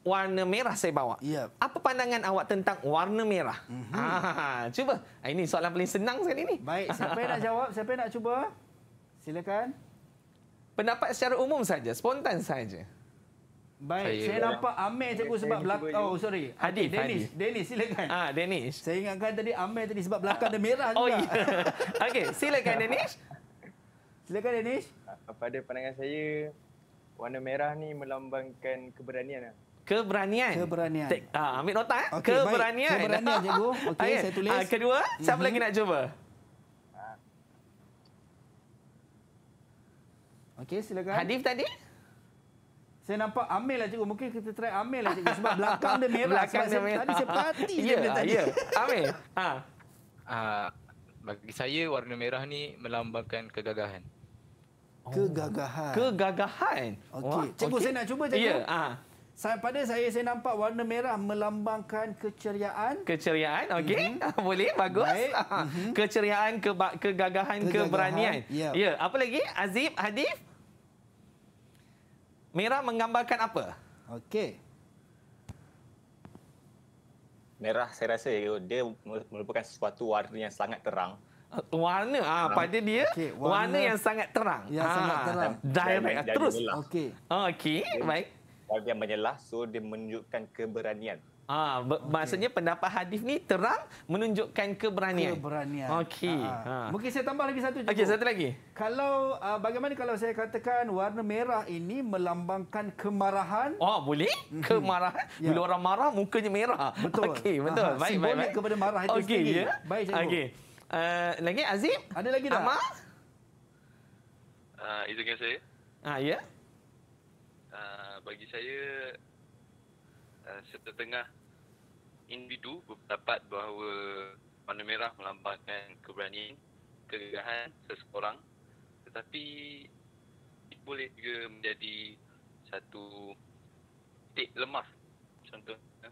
warna merah saya bawa. Yep. Ya. Apa pandangan awak tentang warna merah? Mm-hmm. Ah, cuba. Ah, ini soalan paling senang sekali ni. Baik, siapa yang nak jawab? Siapa yang nak cuba? Silakan. Pendapat secara umum saja, spontan saja. Baik, saya, saya nampak Amir cikgu sebab belakang. Oh, sorry. Hadif, Dennis. Hadif. Dennis, silakan. Ah, Dennis. Saya ingatkan tadi Amir tadi sebab belakang dia merah oh, juga. Oh, yeah. ya. Okey, silakan Dennis. Silakan Danish. Ah, Pada pandangan saya, warna merah ni melambangkan keberanian. Lah. Keberanian. Keberanian. Tek, ah, ambil nota. Eh. Okay, keberanian. Baik. Keberanian, Cikgu. Okey, ah, ya. saya tulis. Ah, kedua, siapa mm-hmm. lagi nak cuba? Ah. Okey, silakan. Hadif tadi? Saya nampak Amil lah cikgu. Mungkin kita try Amil lah cikgu. Sebab belakang dia merah. Belakang dia merah. Tadi saya perhati yeah, dia Yeah. Amil. Ha. Uh, bagi saya warna merah ni melambangkan kegagahan. Oh. Kegagahan. Kegagahan. Okey. Cikgu okay. saya nak cuba cikgu. Ya. Yeah. Saya pada saya saya nampak warna merah melambangkan keceriaan. Keceriaan. Okey. Mm -hmm. Boleh bagus. Mm -hmm. Keceriaan, ke kegagahan, kegagahan, keberanian. Ya. Yeah. Yeah. Apa lagi? Azib, Hadif. Merah menggambarkan apa? Okey. Merah saya rasa dia merupakan sesuatu warna yang sangat terang warna ah, ah pada dia okay, warna, warna yang sangat terang yang ah, sangat terang direct dan, terus okey ah, okey baik bagi yang menyelah so dia menunjukkan keberanian ah okay. maksudnya pendapat hadis ni terang menunjukkan keberanian keberanian okey ah. ah. mungkin saya tambah lagi satu okey satu lagi kalau uh, bagaimana kalau saya katakan warna merah ini melambangkan kemarahan oh boleh mhm. kemarahan mm-hmm. bila yeah. orang marah mukanya merah betul okey betul ah, baik baik boleh kepada marah itu okay, sendiri yeah. baik okey Eh, lagi Azim? Ada lagi tak? Amar? Uh, ah, izinkan saya. Ah, ya. Yeah. Uh, bagi saya uh, setengah individu berpendapat bahawa warna merah melambangkan keberanian, kegagahan seseorang tetapi boleh juga menjadi satu titik lemah contohnya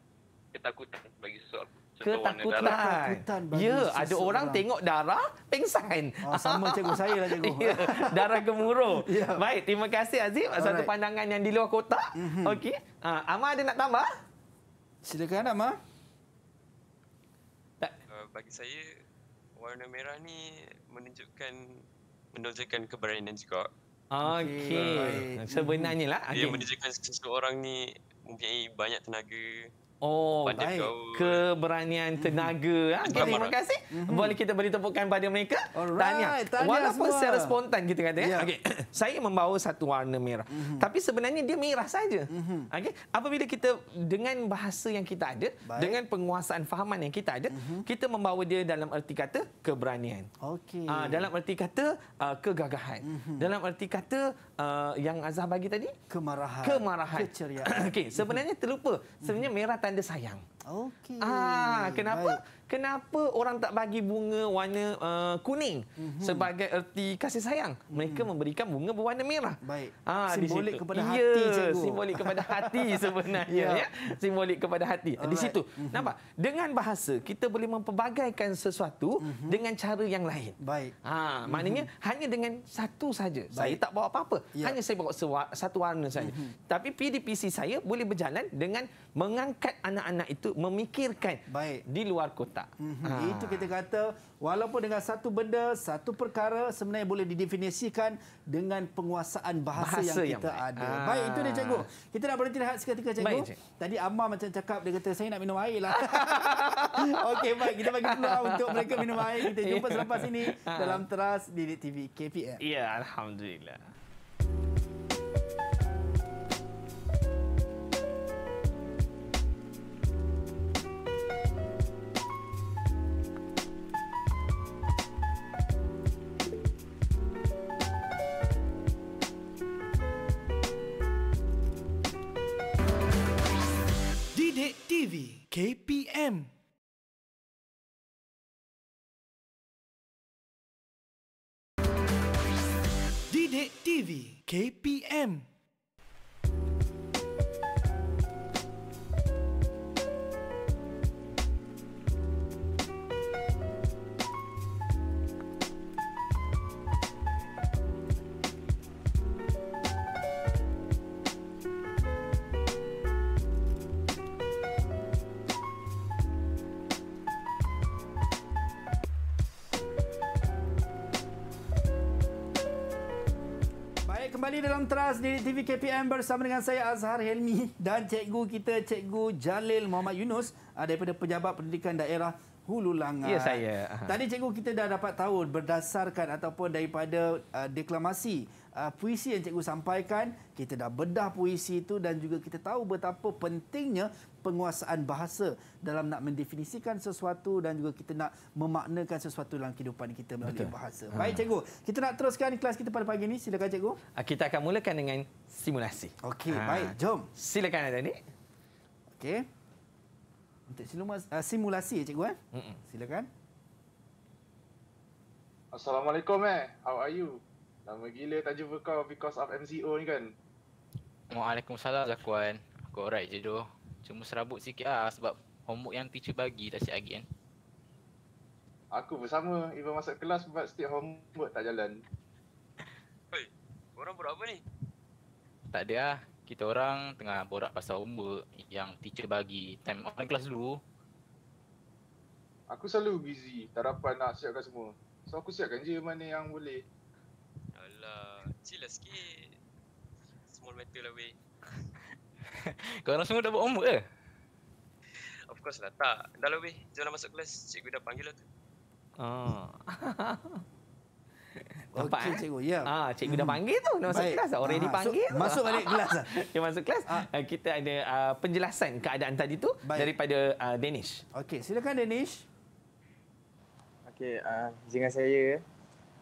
ketakutan bagi seseorang ketakutan. ketakutan ya, ada orang tengok darah pingsan. Oh, sama cikgu saya lah cikgu. Ya, darah gemuruh. ya. Baik, terima kasih Azim Alright. pandangan yang di luar kotak. Mm-hmm. Okey. Ha, Amar ada nak tambah? Silakan Amar. Tak. Uh, bagi saya warna merah ni menunjukkan menunjukkan keberanian juga. Okey. Okay. Sebenarnya lah. Okay. Dia menunjukkan seseorang ni mempunyai banyak tenaga, Oh, pada baik. Kau. Keberanian mhm. tenaga. Hmm. Ah, okay, terima kasih. Hmm. Boleh kita beri tepukan pada mereka? Alright, tahniah. tahniah. Walaupun semua. secara spontan kita kata. Yeah. Okay. Saya membawa satu warna merah. Hmm. Tapi sebenarnya dia merah saja. Hmm. Okay. Apabila kita dengan bahasa yang kita ada, baik. dengan penguasaan fahaman yang kita ada, hmm. kita membawa dia dalam erti kata keberanian. Okay. Uh, ah, dalam erti kata uh, kegagahan. Hmm. Dalam erti kata uh, yang Azhar bagi tadi? Kemarahan. Kemarahan. Keceriaan. okay. Sebenarnya terlupa. Sebenarnya merah tanda sayang. Okey. Ah, kenapa? Baik kenapa orang tak bagi bunga warna uh, kuning mm-hmm. sebagai erti kasih sayang mereka mhm. memberikan bunga berwarna merah baik ha, ah, simbolik kepada hati ya, ya. simbolik kepada hati sebenarnya yeah. ya simbolik kepada hati Alright. di situ mm-hmm. nampak dengan bahasa kita boleh memperbagaikan sesuatu mm-hmm. dengan cara yang lain baik ha maknanya mm-hmm. hanya dengan satu saja saya tak bawa apa-apa yeah. hanya saya bawa sewa, satu warna saja mm-hmm. tapi PDPC saya boleh berjalan dengan mengangkat anak-anak itu memikirkan baik di luar kota tak. Mm -hmm. ha. Itu kita kata walaupun dengan satu benda, satu perkara sebenarnya boleh didefinisikan dengan penguasaan bahasa, bahasa yang, yang kita baik. ada. Ha. Baik, itu dia cikgu. Kita nak berhenti rehat seketika cikgu. Baik, cik. Tadi Amma macam cakap, dia kata saya nak minum air lah. Okey, baik. Kita bagi peluang untuk mereka minum air. Kita jumpa selepas ini ah. dalam teras di TV KPM. Ya, Alhamdulillah. KPM. Didik TV KPM. kembali dalam Trust di TV KPM bersama dengan saya Azhar Helmi dan cikgu kita Cikgu Jalil Muhammad Yunus ah, daripada Pejabat Pendidikan Daerah Hulu Langat. Ya, saya. Tadi cikgu kita dah dapat tahu berdasarkan ataupun daripada uh, deklamasi uh, puisi yang cikgu sampaikan, kita dah bedah puisi itu dan juga kita tahu betapa pentingnya penguasaan bahasa dalam nak mendefinisikan sesuatu dan juga kita nak memaknakan sesuatu dalam kehidupan kita melalui Betul. bahasa. Baik cikgu, kita nak teruskan kelas kita pada pagi ini. Silakan cikgu. Ah, kita akan mulakan dengan simulasi. Okey, ha. baik. Jom. Silakan Adani. Okey. Untuk uh, simulasi ya cikgu eh. Mm-mm. Silakan. Assalamualaikum eh. How are you? Lama gila tak jumpa kau because of MCO ni kan. Waalaikumsalam Zakuan. Kau alright je doh. Cuma serabut sikit lah sebab homework yang teacher bagi tak siap lagi kan. Aku bersama even masuk kelas buat setiap homework tak jalan. Hei, korang buat apa ni? Tak ada lah kita orang tengah borak pasal homework yang teacher bagi time online kelas dulu Aku selalu busy, tak dapat nak siapkan semua So aku siapkan je mana yang boleh Alah, chill lah sikit Small matter lah weh Kau orang semua dah buat homework ke? Of course lah, tak Dah lah weh, jom lah masuk kelas, cikgu dah panggil lah tu Oh Nampak okay, eh? cikgu, ya. Ah, cikgu hmm. dah panggil tu. Nak masuk Baik. kelas. Orang ni panggil. Ah, so, masuk balik kelas. Lah. Dia masuk kelas. Ah. Eh, kita ada uh, penjelasan keadaan tadi tu Baik. daripada uh, Danish. Okey, silakan Danish. Okey, uh, dengan saya.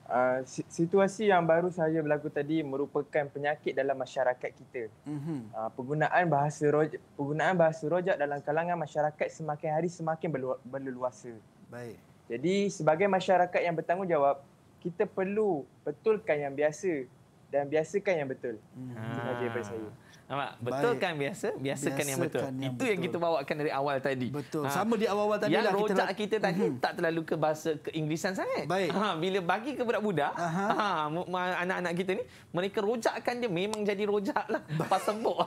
Uh, situasi yang baru saja berlaku tadi merupakan penyakit dalam masyarakat kita. Mm-hmm. Uh, penggunaan bahasa rojak, penggunaan bahasa rojak dalam kalangan masyarakat semakin hari semakin berlu- berleluasa. Baik. Jadi sebagai masyarakat yang bertanggungjawab, kita perlu betulkan yang biasa dan biasakan yang betul. Hmm. Itu daripada ah. saya. Nampak? Betulkan Baik. biasa, biasakan, biasakan yang betul. Yang Itu betul. yang kita bawakan dari awal tadi. Betul. Ha. Sama di awal-awal tadi. Yang lah rojak kita, nak... kita tadi uh-huh. tak terlalu ke bahasa keinggerisan sangat. Baik. Ha. Bila bagi ke budak-budak, uh-huh. ha. anak-anak kita ni, mereka rojakkan dia memang jadi rojak lah. Pasembok.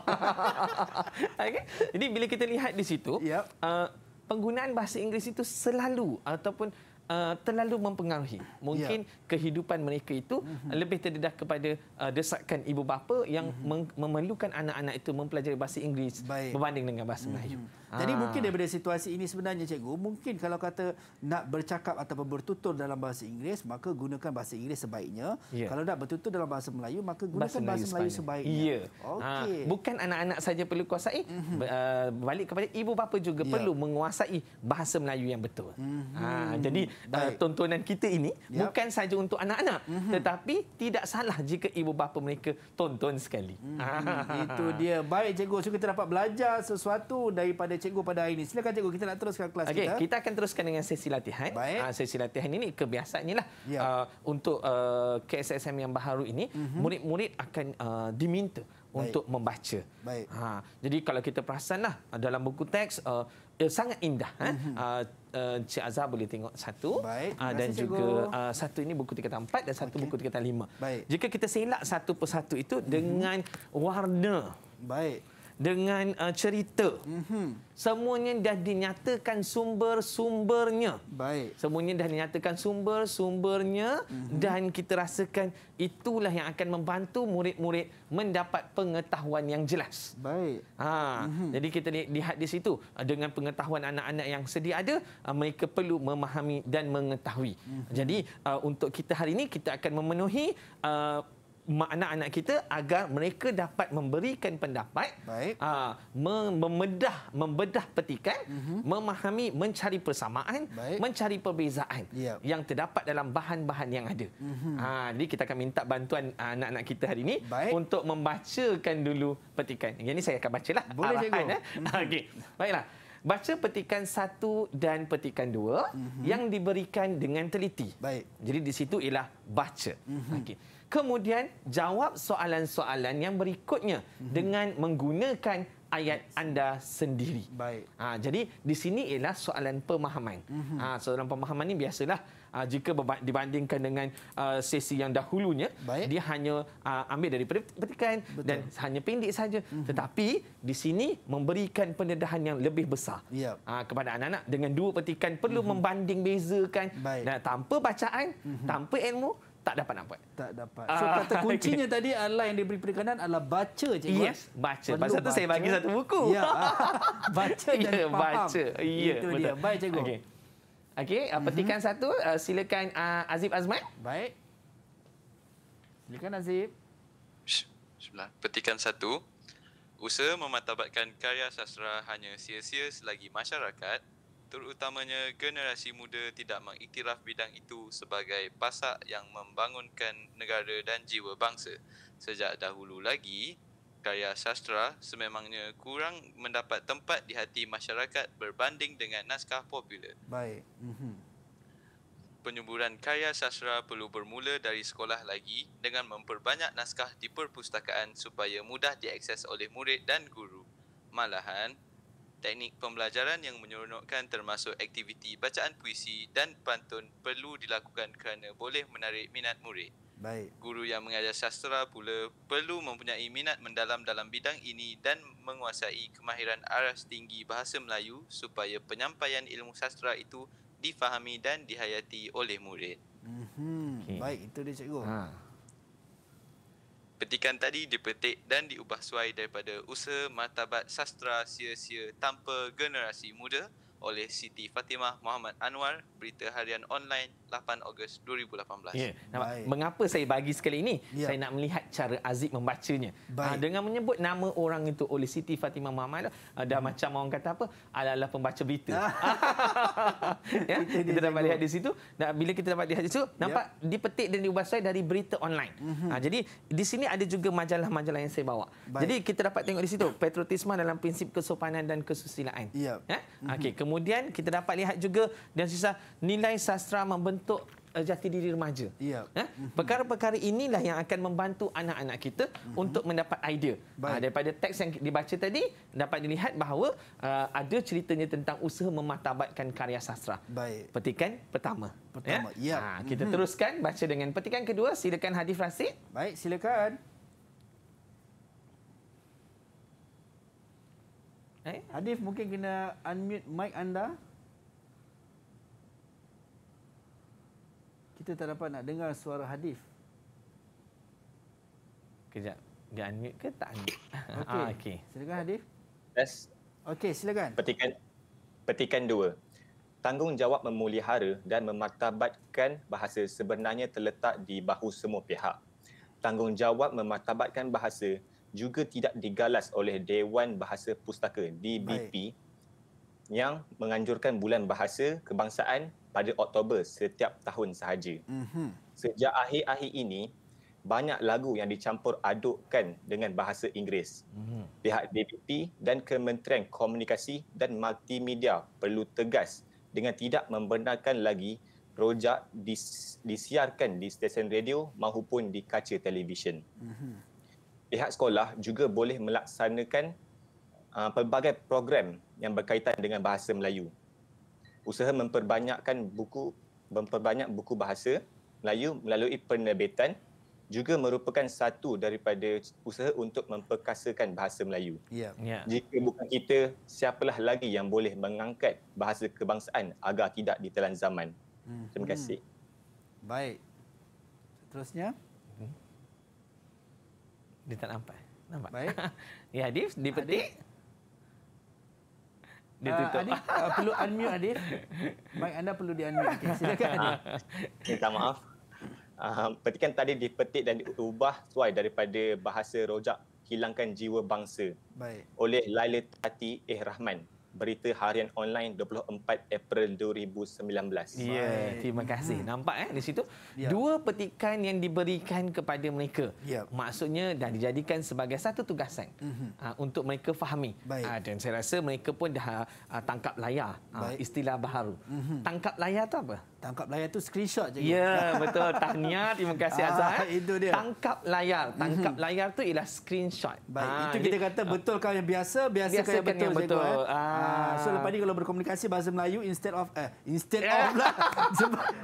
okay? Jadi bila kita lihat di situ, yep. uh, penggunaan bahasa Inggeris itu selalu ataupun... Uh, terlalu mempengaruhi. Mungkin yeah. kehidupan mereka itu mm-hmm. lebih terdedah kepada uh, desakan ibu bapa yang mm-hmm. memerlukan anak-anak itu mempelajari bahasa Inggeris Baik. berbanding dengan bahasa mm-hmm. Melayu. Jadi Aa. Ah. mungkin daripada situasi ini sebenarnya cikgu, mungkin kalau kata nak bercakap atau bertutur dalam bahasa Inggeris, maka gunakan bahasa Inggeris sebaiknya. Yeah. Kalau nak bertutur dalam bahasa Melayu, maka gunakan bahasa Melayu, bahasa Melayu sebaiknya. Yeah. Okay. Aa, bukan anak-anak saja perlu kuasai, mm-hmm. balik kepada ibu bapa juga yeah. perlu menguasai bahasa Melayu yang betul. Mm-hmm. Aa, ah, jadi uh, tontonan kita ini yep. bukan saja untuk anak-anak mm-hmm. tetapi tidak salah jika ibu bapa mereka tonton sekali. Mm-hmm. Itu dia. Baik cikgu, so kita dapat belajar sesuatu daripada cikgu pada hari ini. Silakan cikgu, kita nak teruskan kelas okay, kita. kita akan teruskan dengan sesi latihan. Baik. Uh, sesi latihan ini kebiasaannya lah. Yep. Ya. Uh, ah, untuk uh, ah, KSSM yang baru ini, mm-hmm. murid-murid akan uh, diminta untuk membaca. Baik. Ha, jadi kalau kita perasanlah dalam buku teks uh, sangat indah. Mm-hmm. Ha? Uh, uh, Azhar boleh tengok satu Baik. Ah, dan Cikgu. juga uh, satu ini buku tingkatan 4 dan satu okay. buku tingkatan lima. Baik. Jika kita selak satu persatu itu mhm. dengan mm -hmm. warna Baik dengan uh, cerita. Mm-hmm. Semuanya dah dinyatakan sumber-sumbernya. Baik. Semuanya dah dinyatakan sumber-sumbernya mm-hmm. dan kita rasakan itulah yang akan membantu murid-murid mendapat pengetahuan yang jelas. Baik. Ha, mm-hmm. jadi kita lihat di situ uh, dengan pengetahuan anak-anak yang sedia ada, uh, mereka perlu memahami dan mengetahui. Mm-hmm. Jadi uh, untuk kita hari ini kita akan memenuhi uh, makna anak kita agar mereka dapat memberikan pendapat baik aa, ah, mem membedah membedah petikan mm -hmm. memahami mencari persamaan baik. mencari perbezaan yep. Ya. yang terdapat dalam bahan-bahan yang ada mm -hmm. ha, jadi kita akan minta bantuan ah, anak-anak kita hari ini baik. untuk membacakan dulu petikan yang ini saya akan bacalah Boleh arahan ya eh. Mhm. okey baiklah Baca petikan satu dan petikan dua mm -hmm. yang diberikan dengan teliti. Baik. Jadi di situ ialah baca. Mm -hmm. okay. Kemudian jawab soalan-soalan yang berikutnya mhm. dengan menggunakan ayat anda sendiri. Baik. Ha, jadi di sini ialah soalan pemahaman. Mhm. Ha, soalan pemahaman ini biasalah ha, jika dibandingkan dengan uh, sesi yang dahulunya, Baik. dia hanya uh, ambil dari petikan dan hanya pendek saja. Uh-huh. Tetapi di sini memberikan pendedahan yang lebih besar yep. ha, kepada anak-anak dengan dua petikan perlu uh-huh. membanding bezakan. Baik. Dan tanpa bacaan, uh-huh. tanpa ilmu, tak dapat nak buat. Tak dapat. Ah, so uh, kata kuncinya okay. tadi adalah yang diberi perikanan adalah baca je. Yes, baca. Perlu Pasal tu saya bagi satu buku. Ya. Ah, baca dan ya, faham. Baca. Ya, Itu betul. dia. Baik cikgu. Okey. Okey, uh, ah, mhm. petikan satu uh, silakan uh, Azib Azman. Baik. Silakan Azib. Sebelah. Petikan satu. Usaha mematabatkan karya sastra hanya sia-sia selagi masyarakat terutamanya generasi muda tidak mengiktiraf bidang itu sebagai pasak yang membangunkan negara dan jiwa bangsa. Sejak dahulu lagi, karya sastra sememangnya kurang mendapat tempat di hati masyarakat berbanding dengan naskah popular. Baik. Mm-hmm. Penyuburan karya sastra perlu bermula dari sekolah lagi dengan memperbanyak naskah di perpustakaan supaya mudah diakses oleh murid dan guru. Malahan, Teknik pembelajaran yang menyeronokkan termasuk aktiviti bacaan puisi dan pantun perlu dilakukan kerana boleh menarik minat murid. Baik. Guru yang mengajar sastra pula perlu mempunyai minat mendalam dalam bidang ini dan menguasai kemahiran aras tinggi bahasa Melayu supaya penyampaian ilmu sastra itu difahami dan dihayati oleh murid. Mm-hmm. Okay. Baik, itu dia cikgu. Ha. Petikan tadi dipetik dan diubah suai daripada usaha martabat sastra sia-sia tanpa generasi muda oleh Siti Fatimah Muhammad Anwar, Berita Harian Online, 8 Ogos 2018. Yeah. Nampak, mengapa saya bagi sekali ini? Yeah. Saya nak melihat cara Aziz membacanya. Ah, Baik. Dengan menyebut nama orang itu oleh Siti Fatimah Muhammad, ah, hmm. macam orang kata apa, ala pembaca berita. Ah. ya? Kita dapat lihat di situ. Dan bila kita dapat lihat di situ, nampak yeah. dipetik dan diubah dari berita online. Mm -hmm. Jadi, di sini ada juga majalah-majalah yang saya bawa. Baik. Jadi, kita dapat tengok di situ. Patriotisme dalam prinsip kesopanan dan kesusilaan. Yeah. Ya? Mm -hmm. okay. Kemudian kita dapat lihat juga dan sisa nilai sastra membentuk eh, jati diri remaja. Ya. Eh, perkara-perkara inilah yang akan membantu anak-anak kita uh mhm. -huh. untuk mendapat idea. Ah, Baik. Daripada teks yang dibaca tadi, dapat dilihat bahawa eh, ada ceritanya tentang usaha mematabatkan karya sastra. Baik. Petikan pertama. Pertama, ya. ya. Ah, mhm. kita uh -huh. teruskan baca dengan petikan kedua. Silakan Hadif Rasid. Baik, Silakan. Eh? Hadif mungkin kena unmute mic anda. Kita tak dapat nak dengar suara Hadif. Kejap. Dia unmute ke tak unmute? Okey. Ah, okay. Silakan Hadif. Yes. Okey, silakan. Petikan petikan dua. Tanggungjawab memulihara dan memartabatkan bahasa sebenarnya terletak di bahu semua pihak. Tanggungjawab memartabatkan bahasa juga tidak digalas oleh Dewan Bahasa Pustaka DBP Baik. yang menganjurkan bulan bahasa kebangsaan pada Oktober setiap tahun sahaja. Mm-hmm. Sejak akhir-akhir ini banyak lagu yang dicampur adukkan dengan bahasa Inggeris. Mm-hmm. Pihak DBP dan Kementerian Komunikasi dan Multimedia perlu tegas dengan tidak membenarkan lagi rojak dis- disiarkan di stesen radio maupun di kaca televisyen. Mm-hmm pihak sekolah juga boleh melaksanakan uh, pelbagai program yang berkaitan dengan bahasa Melayu. Usaha memperbanyakkan buku memperbanyak buku bahasa Melayu melalui penerbitan juga merupakan satu daripada usaha untuk memperkasakan bahasa Melayu. Yeah. Yeah. Jika bukan kita, siapalah lagi yang boleh mengangkat bahasa kebangsaan agar tidak ditelan zaman. Hmm. Terima hmm. kasih. Hmm. Baik. Seterusnya. Dia tak nampak. Nampak. Baik. ya, Adif, dipetik. Adif. Dia ah, tutup. Adif, uh, perlu unmute Adif. Baik, anda perlu di unmute. Okay, silakan Adif. Okay, minta maaf. Uh, petikan tadi dipetik dan diubah tuai daripada bahasa rojak hilangkan jiwa bangsa Baik. oleh Lailatati Tati Eh Rahman berita harian online 24 April 2019. Ya, terima kasih. Hmm. Nampak eh di situ ya. dua petikan yang diberikan kepada mereka. Ya. Maksudnya dan dijadikan sebagai satu tugasan ya. untuk mereka fahami. Baik. Ah, dan saya rasa mereka pun dah ah, tangkap layar Baik. istilah baharu. Ya. Tangkap layar tu apa? Tangkap layar tu screenshot je. Ya, yeah, betul. Tahniah, terima kasih ah, Azhar. Ah, itu dia. Tangkap layar. Mhm. Tangkap layar tu ialah screenshot. Baik, ah, itu jadi, kita kata betul kan yang biasa, biasa biasakan yang betul. betul. eh. Ah. ah. So, lepas ni kalau berkomunikasi bahasa Melayu, instead of, eh, instead yeah. of lah.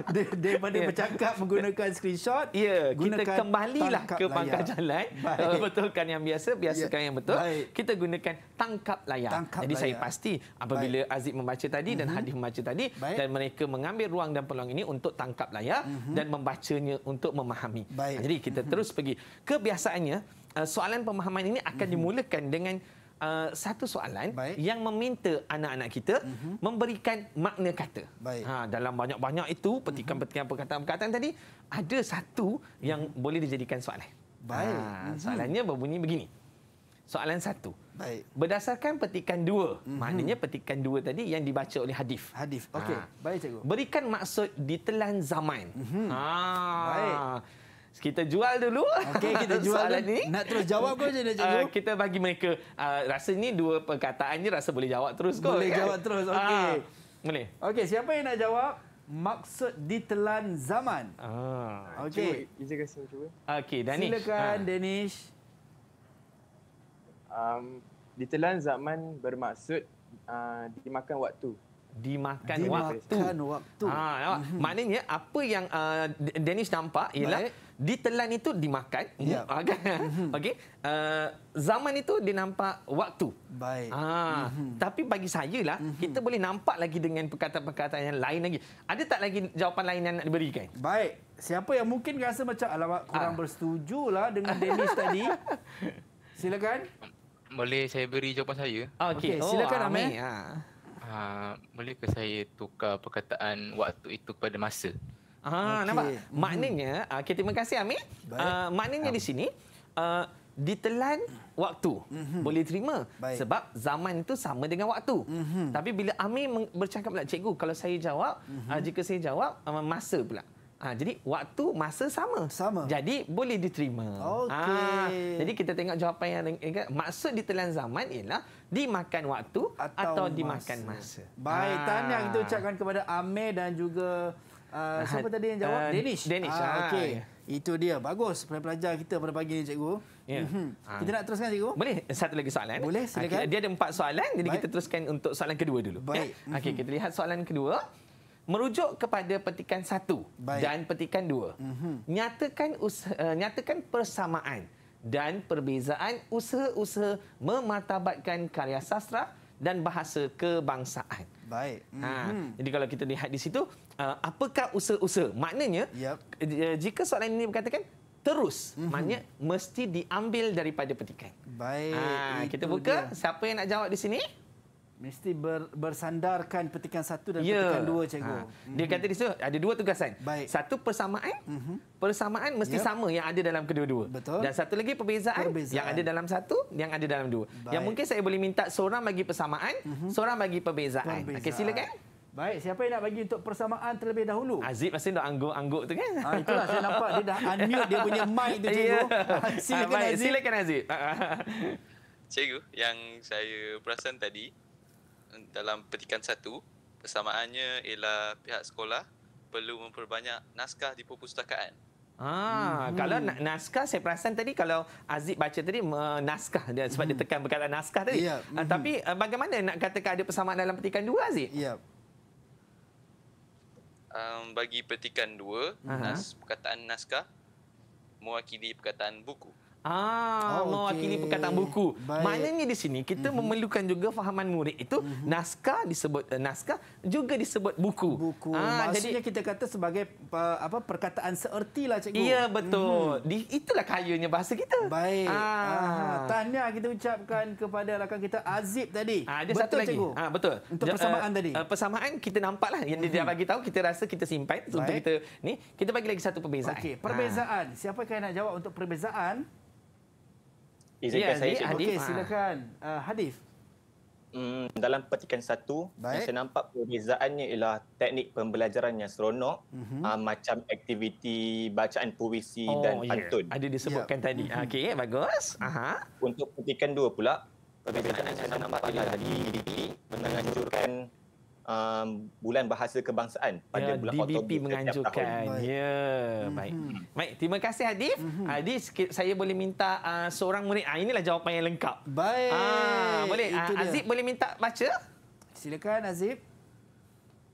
daripada yeah. bercakap menggunakan screenshot, Ya, yeah. kita kembalilah ke pangkal jalan. Baik. Oh, betulkan yang biasa, biasakan yeah. yang betul. Baik. Kita gunakan tangkap layar. Tangkap jadi, layar. saya pasti apabila Baik. Aziz membaca tadi dan mm -hmm. Hadif membaca tadi Baik. dan mereka mengambil ruang dan peluang ini untuk tangkap layar mm -hmm. dan membacanya untuk memahami. Ha, Baik. Jadi kita mm -hmm. terus pergi. Kebiasaannya eh, soalan pemahaman ini akan mm -hmm. dimulakan dengan eh, satu soalan Baik. yang meminta anak-anak kita mm -hmm. memberikan makna kata. Ha, dalam banyak-banyak itu petikan-petikan perkataan-perkataan tadi ada satu yang mm -hmm. boleh dijadikan soalan. Baik. Ha, mhm. soalannya berbunyi begini soalan satu. Baik. Berdasarkan petikan dua, mm-hmm. maknanya petikan dua tadi yang dibaca oleh hadif. Hadif. Ha. Okey. Ha. Baik cikgu. Berikan maksud ditelan zaman. Mm-hmm. Ha. Baik. Kita jual dulu. Okey, kita jual soalan ni. Nak terus jawab ke macam mana uh, Kita bagi mereka uh, rasa ni dua perkataan ni rasa boleh jawab terus kot. Boleh kan? jawab terus. Ah, okey. Ha. Boleh. Okey, siapa yang nak jawab? Maksud ditelan zaman. Ah. Okey. Izinkan saya cuba. Okey, Danish. Silakan, ha. Danish um, ditelan zaman bermaksud uh, dimakan waktu dimakan, dimakan waktu. waktu. Ha nampak? Hmm. maknanya apa yang uh, ah, Dennis nampak ialah Baik. ditelan itu dimakan ya. kan. Yep. Hmm. Okey. Uh, zaman itu dia nampak waktu. Baik. Ha tapi bagi saya lah kita boleh nampak lagi dengan perkataan-perkataan yang lain lagi. Ada tak lagi jawapan lain yang nak diberikan? Baik. Siapa yang mungkin rasa macam alamat kurang ha. bersetujulah dengan Dennis tadi? Silakan boleh saya beri jawapan saya? Ah, okey, okay. oh, silakan Amir. Ah, ha. Ha, boleh ke saya tukar perkataan waktu itu pada masa? Ah, okay. nampak. Hmm. Maknanya, hmm. Ah, okay, terima kasih Amir. Ah, uh, maknanya um. di sini uh, ditelan waktu. Mm-hmm. Boleh terima Baik. sebab zaman itu sama dengan waktu. Mm-hmm. Tapi bila Amir bercakap pula cikgu kalau saya jawab, mm-hmm. uh, jika saya jawab uh, masa pula. Ha, jadi waktu masa sama. Sama. Jadi boleh diterima. Okey. Ha, jadi kita tengok jawapan yang ingat maksud telan zaman ialah dimakan waktu atau, atau masa. dimakan masa. Baik, ha. tanya kita ucapkan kepada Amir dan juga uh, ha, siapa tadi yang jawab? Uh, Danish. Danish. Ah, ha, Okey. Itu dia. Bagus pelajar kita pada pagi ni cikgu. Ya. Mhm. Ha. Kita nak teruskan cikgu? Boleh. Satu lagi soalan. Boleh, silakan. Okay. Dia ada empat soalan, jadi Baik. kita teruskan untuk soalan kedua dulu. Ya. Baik. Ya. Okey, mhm. kita lihat soalan kedua merujuk kepada petikan satu Baik. dan petikan dua. Mm-hmm. Nyatakan usaha, eh, nyatakan persamaan dan perbezaan usaha-usaha mematabatkan karya sastra dan bahasa kebangsaan. Baik. Mm-hmm. Jadi kalau kita lihat di situ, eh, apakah usaha-usaha? Maknanya yep. Eh, jika soalan ini berkatakan terus, mm-hmm. maknanya mesti diambil daripada petikan. Baik. Ha, kita buka dia. siapa yang nak jawab di sini? Mesti ber, bersandarkan petikan satu dan ya. petikan dua, cikgu. Ha. Dia hmm. kata di situ ada dua tugasan. Baik. Satu persamaan. Mm-hmm. Persamaan mesti yep. sama yang ada dalam kedua-dua. Betul. Dan satu lagi perbezaan, perbezaan. yang ada dalam satu, yang ada dalam dua. Baik. Yang mungkin saya boleh minta seorang bagi persamaan, mm-hmm. seorang bagi perbezaan. perbezaan. Okey, silakan. Baik, siapa yang nak bagi untuk persamaan terlebih dahulu? Aziz masih nak angguk-angguk tu kan? Ha, itulah saya nampak dia dah unmute dia punya mic tu cikgu. Ya. silakan ha, Aziz. Silakan Aziz. cikgu, yang saya perasan tadi, dalam petikan satu persamaannya ialah pihak sekolah perlu memperbanyak naskah di perpustakaan. Ah, hmm. kalau naskah saya perasan tadi kalau Aziz baca tadi naskah dia sebab hmm. dia tekan perkataan naskah tadi. Yeah. Ya, uh, hmm. Tapi uh, bagaimana nak katakan ada persamaan dalam petikan dua Aziz? Ya. Yeah. Um, bagi petikan dua, uh-huh. nas perkataan naskah mewakili perkataan buku. Ah, oh, ah, mewakili perkataan buku. Baik. Maknanya di sini kita mm -hmm. memerlukan juga fahaman murid itu mm -hmm. naskah disebut uh, naskah juga disebut buku. Buku. Ah, Maksudnya jadi, kita kata sebagai uh, apa perkataan seertilah cikgu. Iya betul. Mm -hmm. di, itulah kayanya bahasa kita. Baik. Ah. Ah, tanya kita ucapkan kepada rakan kita Azib tadi. Ah, ada betul satu lagi. cikgu. Ah, betul. Untuk persamaan uh, tadi. Uh, persamaan kita nampaklah yang mm -hmm. dia mhm. bagi tahu kita rasa kita simpan untuk kita ni kita bagi lagi satu perbezaan. Okey, perbezaan. Ah. Siapa yang nak jawab untuk perbezaan? Izinkan ya, saya Cik Hadif. Okey, silakan. Uh, ah, Hadif. Hmm, dalam petikan satu, Baik. yang saya nampak perbezaannya ialah teknik pembelajaran yang seronok mm-hmm. uh, macam aktiviti bacaan puisi oh, dan ya. pantun. Ada disebutkan yeah. tadi. Mm-hmm. Okey, eh, bagus. Aha. Untuk petikan dua pula, perbezaan yang saya nampak ialah di menganjurkan um, bulan bahasa kebangsaan pada ya, bulan DBP Oktober. DBP menganjurkan. Tahun. Ya, baik. hmm Baik, terima kasih Hadif. hmm Hadif, saya boleh minta uh, seorang murid. Ah inilah jawapan yang lengkap. Baik. Ah boleh. Ah, Azib dia. boleh minta baca? Silakan Azib.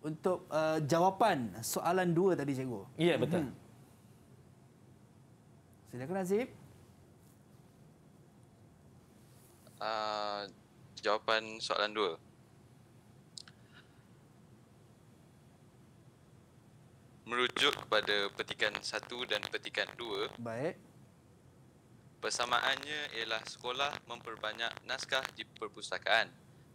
Untuk uh, jawapan soalan dua tadi cikgu. Ya, betul. hmm Silakan Azib. Uh, jawapan soalan dua. merujuk kepada petikan satu dan petikan dua. Baik. Persamaannya ialah sekolah memperbanyak naskah di perpustakaan.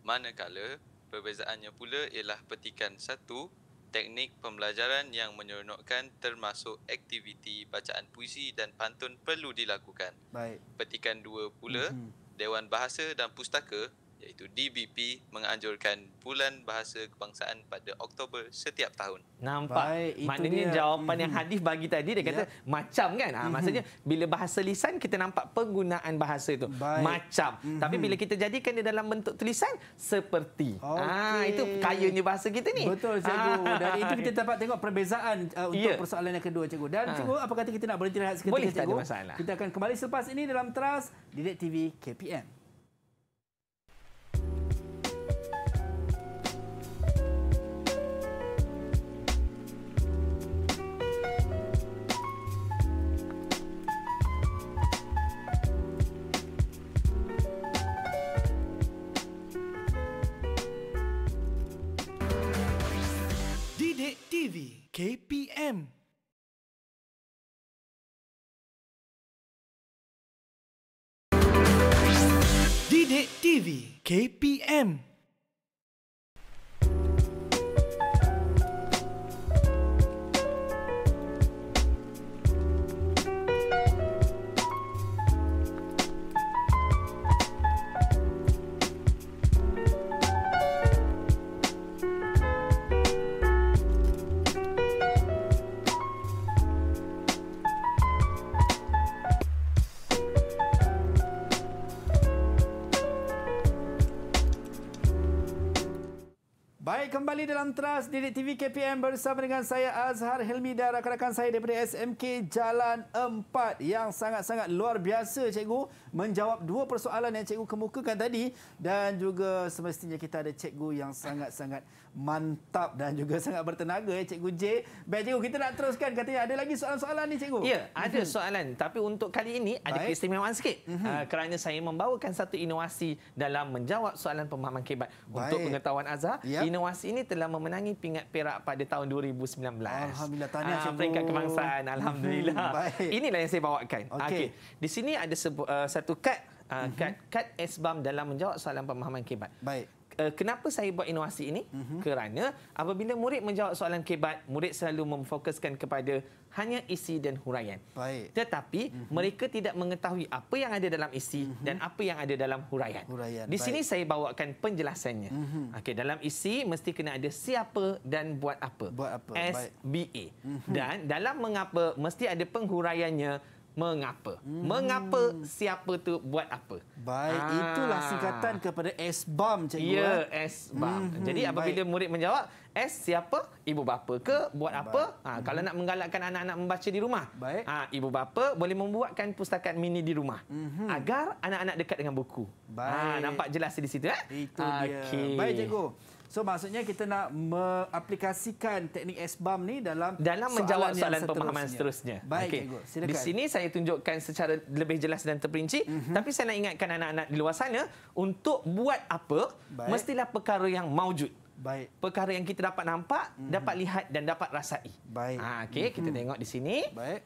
Manakala perbezaannya pula ialah petikan satu teknik pembelajaran yang menyeronokkan termasuk aktiviti bacaan puisi dan pantun perlu dilakukan. Baik. Petikan dua pula, mm-hmm. Dewan Bahasa dan Pustaka iaitu DBP menganjurkan bulan bahasa kebangsaan pada Oktober setiap tahun. Nampak. Baik, maknanya dia. jawapan mm. yang Hadif bagi tadi dia kata yeah. macam kan. Ha, maksudnya bila bahasa lisan kita nampak penggunaan bahasa itu Baik. macam. Mm-hmm. Tapi bila kita jadikan dia dalam bentuk tulisan seperti. Okay. Ha itu kayanya bahasa kita ni. Betul cikgu. Ha. Ah. Dari itu kita dapat tengok perbezaan uh, untuk yeah. persoalan yang kedua cikgu. Dan ha. cikgu apa kata kita nak berhenti rehat seketika Boleh, cikgu? Tak ada masalah. Kita akan kembali selepas ini dalam teras Direct TV KPM. Cape Antras TV KPM bersama dengan saya Azhar Helmi dan rakan-rakan saya daripada SMK Jalan 4 yang sangat-sangat luar biasa cikgu menjawab dua persoalan yang cikgu kemukakan tadi dan juga semestinya kita ada cikgu yang sangat-sangat mantap dan juga sangat bertenaga ya cikgu J. Baik cikgu kita nak teruskan katanya ada lagi soalan-soalan ni cikgu. Ya, ada hmm soalan tapi untuk kali ini ada keistimewaan sikit hmm uh, kerana saya membawakan satu inovasi dalam menjawab soalan pemahaman kebat untuk pengetahuan Azhar. Yep. Ya. Inovasi ini telah mem- memenangi pingat perak pada tahun 2019. Alhamdulillah, tahniah ah, cikgu. Peringkat kemangsaan. Hmm, Alhamdulillah. Hmm, baik. Inilah yang saya bawakan. Okay. Okay. Di sini ada uh, satu kad, uh, kad, mhm. kad SBAM dalam menjawab soalan pemahaman kebat. Baik. Eh, kenapa saya buat inovasi ini? Mm -hmm. Kerana apabila murid menjawab soalan kebat, murid selalu memfokuskan kepada hanya isi dan huraian. Baik. Tetapi mm -hmm. mereka tidak mengetahui apa yang ada dalam isi mm -hmm. dan apa yang ada dalam huraian. huraian. Di sini saya bawakan penjelasannya. Mm -hmm. Okey, dalam isi mesti kena ada siapa dan buat apa. Buat apa? SBA. Mm -hmm. Dan dalam mengapa mesti ada penghuraiannya mengapa. Hmm. Mengapa siapa tu buat apa. Baik, Aa. Ah. itulah singkatan kepada S-BAM cikgu. Ya, eh. S-BAM. Hmm. hmm Jadi apabila Baik. murid menjawab, S siapa, ibu bapa ke, buat apa. Ha, hmm. Kalau nak menggalakkan anak-anak membaca di rumah. Baik. Ha, ibu bapa boleh membuatkan pustakaan mini di rumah. Hmm. Agar anak-anak dekat dengan buku. Baik. Ha, nampak jelas di situ. Eh? Itu okay. dia. Baik cikgu. So maksudnya kita nak mengaplikasikan teknik SBAM ni dalam dalam menjawab soalan, soalan seterusnya. pemahaman seterusnya. Baik, okay. Cikgu, silakan. Di sini saya tunjukkan secara lebih jelas dan terperinci, mm-hmm. tapi saya nak ingatkan anak-anak di luar sana untuk buat apa? Baik. Mestilah perkara yang maujud. Baik. Perkara yang kita dapat nampak, mm-hmm. dapat lihat dan dapat rasai. Baik. Ha, okey, mm-hmm. kita mhm. tengok di sini. Baik.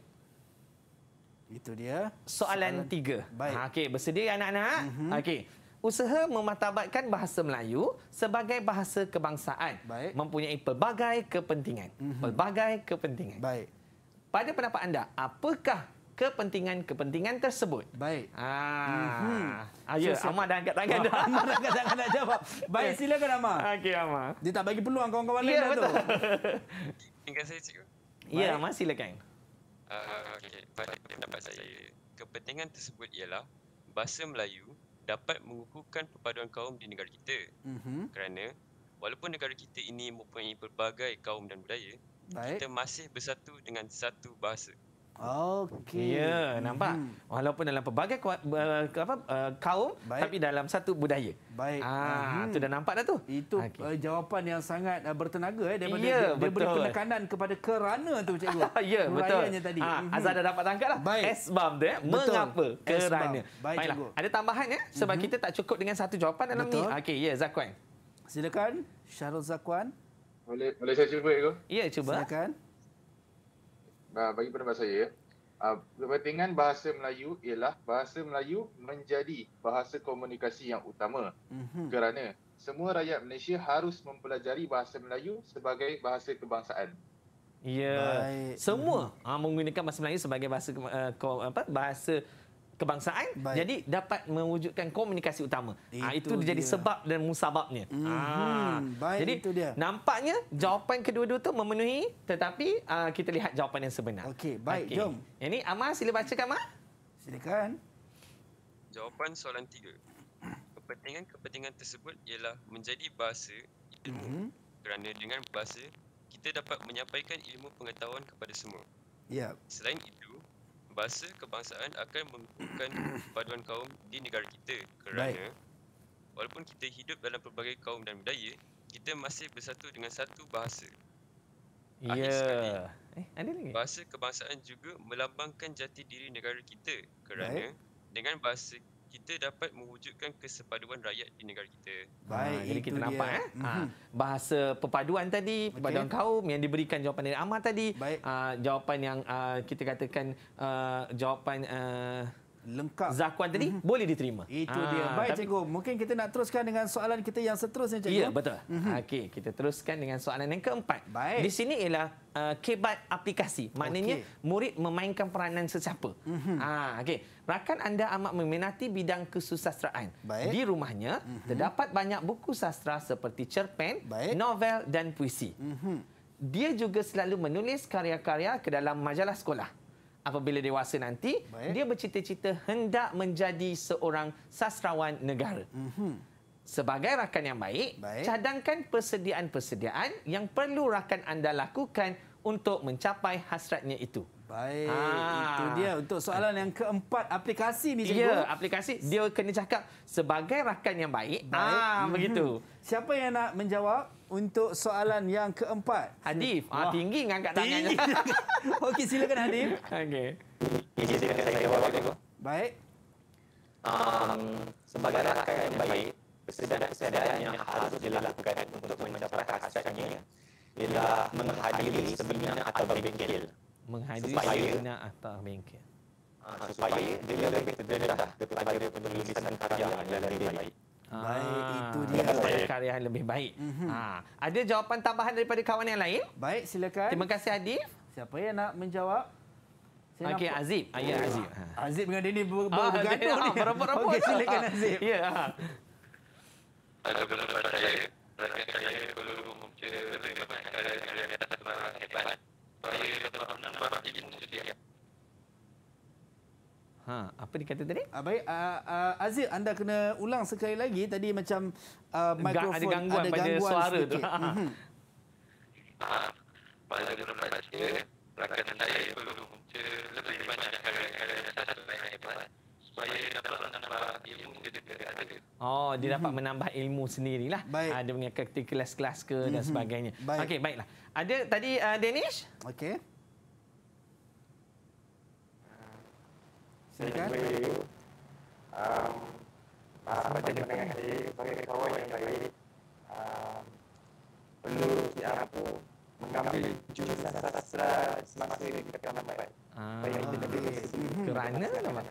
Itu dia. Soalan, soalan. tiga. Baik. Ha, okey, bersedia anak-anak? Mm-hmm. Okey usaha mematabatkan bahasa Melayu sebagai bahasa kebangsaan Baik. mempunyai pelbagai kepentingan. Mm-hmm. Pelbagai kepentingan. Baik. Pada pendapat anda, apakah kepentingan-kepentingan tersebut? Baik. Ah. Mm-hmm. Ayuh, so, Amar dah angkat tangan dah. Amar dah angkat tangan nak jawab. Baik, silakan Amar. Okey, Amar. Dia tak bagi peluang kawan-kawan ya, lain yeah, betul. tu. Ingat saya, cikgu. Ya, yeah, silakan. Uh, Okey, pendapat saya, kepentingan tersebut ialah bahasa Melayu dapat mengukuhkan perpaduan kaum di negara kita. Mm-hmm. Kerana walaupun negara kita ini mempunyai pelbagai kaum dan budaya, Baik. kita masih bersatu dengan satu bahasa. Okey. Ya, mm-hmm. nampak. Hmm. Walaupun dalam pelbagai uh, apa uh, kaum Baik. tapi dalam satu budaya. Baik. Ah, mm-hmm. tu dah nampak dah tu. Itu okay. uh, eh, jawapan yang sangat uh, bertenaga eh daripada ya, dia, dia betul. beri penekanan kepada kerana tu cikgu. ya, betul. tadi. Ha, ah, mm-hmm. Azad dah dapat tangkaplah. Sebab dia mengapa S-bomb. kerana. Baik, Baiklah. Cikgu. Ada tambahan ya? Sebab hmm kita tak cukup dengan satu jawapan dalam betul. ni. Okey, ya Zakwan. Silakan Syarul Zakwan. Boleh boleh saya cuba ke? Ya, cuba. Silakan. Ha? uh, bagi pendapat saya ah, kepentingan bahasa Melayu ialah bahasa Melayu menjadi bahasa komunikasi yang utama mm-hmm. kerana semua rakyat Malaysia harus mempelajari bahasa Melayu sebagai bahasa kebangsaan. Ya. Yeah. Semua mm. uh, menggunakan bahasa Melayu sebagai bahasa uh, ko, apa bahasa kebangsaan Baik. jadi dapat mewujudkan komunikasi utama ah, itu, ha, itu jadi sebab dan musababnya hmm. ha. Baik, jadi itu dia. nampaknya jawapan kedua-dua tu memenuhi tetapi uh, kita lihat jawapan yang sebenar okey baik okay. jom ini amar sila bacakan amar silakan jawapan soalan tiga kepentingan-kepentingan tersebut ialah menjadi bahasa ilmu hmm. kerana dengan bahasa kita dapat menyampaikan ilmu pengetahuan kepada semua ya yep. selain itu bahasa kebangsaan akan membukakan paduan kaum di negara kita kerana Baik. walaupun kita hidup dalam pelbagai kaum dan budaya, kita masih bersatu dengan satu bahasa. Ya. Yeah. Eh, ada lagi? Bahasa kebangsaan juga melambangkan jati diri negara kita kerana Baik. dengan bahasa kita dapat mewujudkan kesepaduan rakyat di negara kita. Ah, Baik, jadi kita nampak dia. eh. Mm-hmm. bahasa perpaduan tadi, perpaduan okay. kaum yang diberikan jawapan dari Amar tadi, Uh, jawapan yang uh, kita katakan uh, jawapan uh, lengkap zakuan tadi mm-hmm. boleh diterima. Itu Aa, ah, dia. Baik tapi... cikgu, mungkin kita nak teruskan dengan soalan kita yang seterusnya cikgu. Ya, betul. Mm-hmm. Okey, kita teruskan dengan soalan yang keempat. Baik. Di sini ialah uh, kebat aplikasi. Maknanya okay. murid memainkan peranan sesiapa. Mm-hmm. Ah, okey. Rakan anda amat meminati bidang kesusastraan. Baik. Di rumahnya mm-hmm. terdapat banyak buku sastra seperti cerpen, Baik. novel dan puisi. Mm-hmm. Dia juga selalu menulis karya-karya ke dalam majalah sekolah apabila dewasa nanti Baik. dia bercita-cita hendak menjadi seorang sastrawan negara. Mm-hmm. Sebagai rakan yang baik, baik, cadangkan persediaan-persediaan yang perlu rakan anda lakukan untuk mencapai hasratnya itu. Baik, ha. itu dia untuk soalan yang keempat aplikasi ni cikgu. Ya, aplikasi dia kena cakap sebagai rakan yang baik. baik. Ha, hmm. begitu. Mhm. Siapa yang nak menjawab? untuk soalan yang keempat. Hadif, ah, tinggi dengan angkat tangannya. Okey, silakan Hadif. Okey. Baik. Um, sebagai rakan yang baik, kesedaran-kesedaran yang harus dilakukan untuk mencapai hasratnya ialah menghadiri sebenar atau bengkel. Menghadiri supaya, atau bengkel. Ah, supaya dia lebih terdedah kepada penulisan karya yang lebih baik. Ah. Baik, itu dia. Baik. Karya yang lebih baik. Mm-hmm. Ah. Ada jawapan tambahan daripada kawan yang lain? Baik, silakan. Terima kasih, Adi. Siapa yang nak menjawab? Saya okay, Azib. Ayah oh, Azib. Ha. Azib dengan Denny ber ah, bergaduh ni. Berapa-berapa. Okay, silakan Azib. Ya. Ada benda saya. Saya belum mempunyai benda yang saya dapat. Saya dapat nampak ini. Ha, apa dikata tadi? Uh, baik, uh, ah, uh, ah, Aziz anda kena ulang sekali lagi tadi macam uh, mikrofon ada gangguan, ada gangguan mhm. pada suara sedikit. tu. Ha. Pada guru saya rakan saya perlu lebih banyak kerja satu lain supaya dapat Oh, dia dapat mhm. menambah ilmu sendirilah. Baik. Ada mengikuti kelas-kelas ke dan mhm. sebagainya. Baik. Okey, baiklah. Ada tadi uh, Danish? Okey. Silakan. Um, Pak Ahmad dan Pak Ahmad, sebagai kawan yang baik, um, perlu si Ampu mengambil jurusan sastra semasa kita kena Baik. Ah. Kerana? Kerana?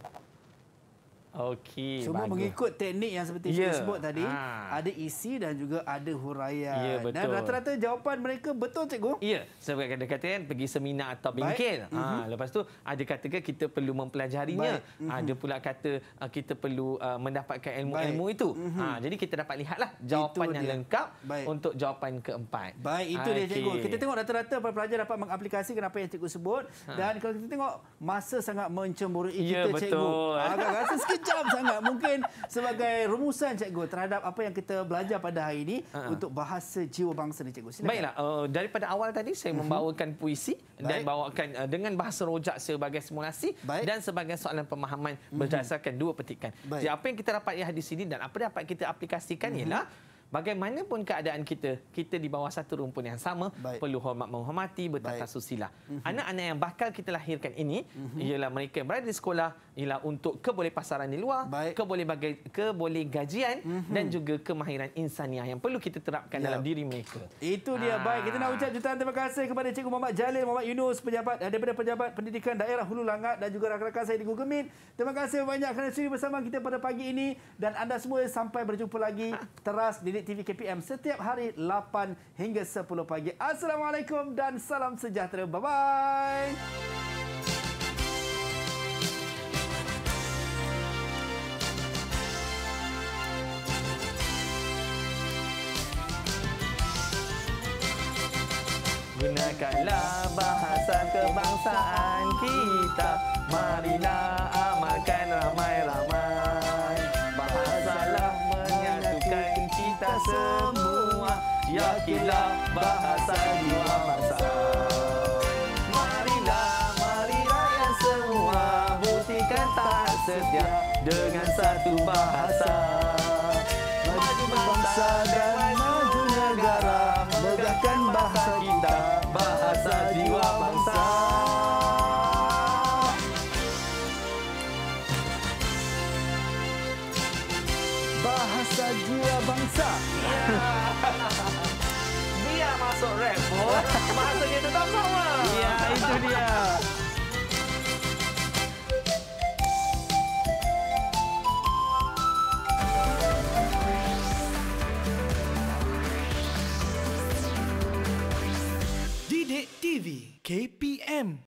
Okey. Semua bagus. mengikut teknik yang seperti yeah. saya sebut tadi. Ha. Ada isi dan juga ada huraian. Yeah, betul. Dan rata-rata jawapan mereka betul, cikgu? Ya. Yeah. Sebab kadang kata kan, pergi seminar atau bengkel. Ha. Mm -hmm. Lepas tu ada katakan kita perlu mempelajarinya. Mm -hmm. Ada pula kata ah, kita perlu uh, mendapatkan ilmu-ilmu itu. Mm -hmm. ha. Jadi kita dapat lihatlah jawapan yang lengkap Baik. untuk jawapan keempat. Baik, itu okay. dia, cikgu. Kita tengok rata-rata pelajar dapat mengaplikasikan apa yang cikgu sebut. Ha. Dan kalau kita tengok, masa sangat mencemburui yeah, kita, cikgu. Ya, betul. Agak rasa sikit kejam sangat. Mungkin sebagai rumusan cikgu terhadap apa yang kita belajar pada hari ini uh ha. -huh. untuk bahasa jiwa bangsa ni cikgu. Silakan. Baiklah, uh, daripada awal tadi saya mhm. membawakan puisi Baik. dan bawakan uh, dengan bahasa rojak sebagai simulasi Baik. dan sebagai soalan pemahaman mhm. berdasarkan dua petikan. Baik. Jadi apa yang kita dapat di sini dan apa dapat kita aplikasikan uh mhm. -huh. ialah Bagaimanapun keadaan kita, kita di bawah satu rumpun yang sama, Baik. perlu hormat menghormati, bertata Baik. susila. Anak-anak yang bakal kita lahirkan ini, ialah mereka yang berada di sekolah, ialah untuk keboleh pasaran di luar, Baik. keboleh bagai, keboleh gajian mm-hmm. dan juga kemahiran insaniah yang perlu kita terapkan yep. dalam ya. diri mereka. Itu dia. Aa. Ah. Baik, kita nak ucap jutaan terima kasih kepada Cikgu Muhammad Jalil, Muhammad Yunus, pejabat daripada pejabat pendidikan daerah Hulu Langat dan juga rakan-rakan saya di Google Meet. Terima kasih banyak kerana sudi bersama kita pada pagi ini dan anda semua sampai berjumpa lagi teras di Didik TV KPM setiap hari 8 hingga 10 pagi. Assalamualaikum dan salam sejahtera. Bye-bye. Gunakanlah bahasa kebangsaan kita Marilah amalkan ramai-ramai Bahasalah menyatukan kita semua Yakinlah bahasa jiwa bangsa Marilah, marilah yang semua Buktikan tak setia dengan satu bahasa Maju bangsa dan maju negara bahasa kita, bahasa jiwa bangsa. Bahasa jiwa bangsa. Ya. Dia masuk rap, oh. bahasanya tetap sama. KPM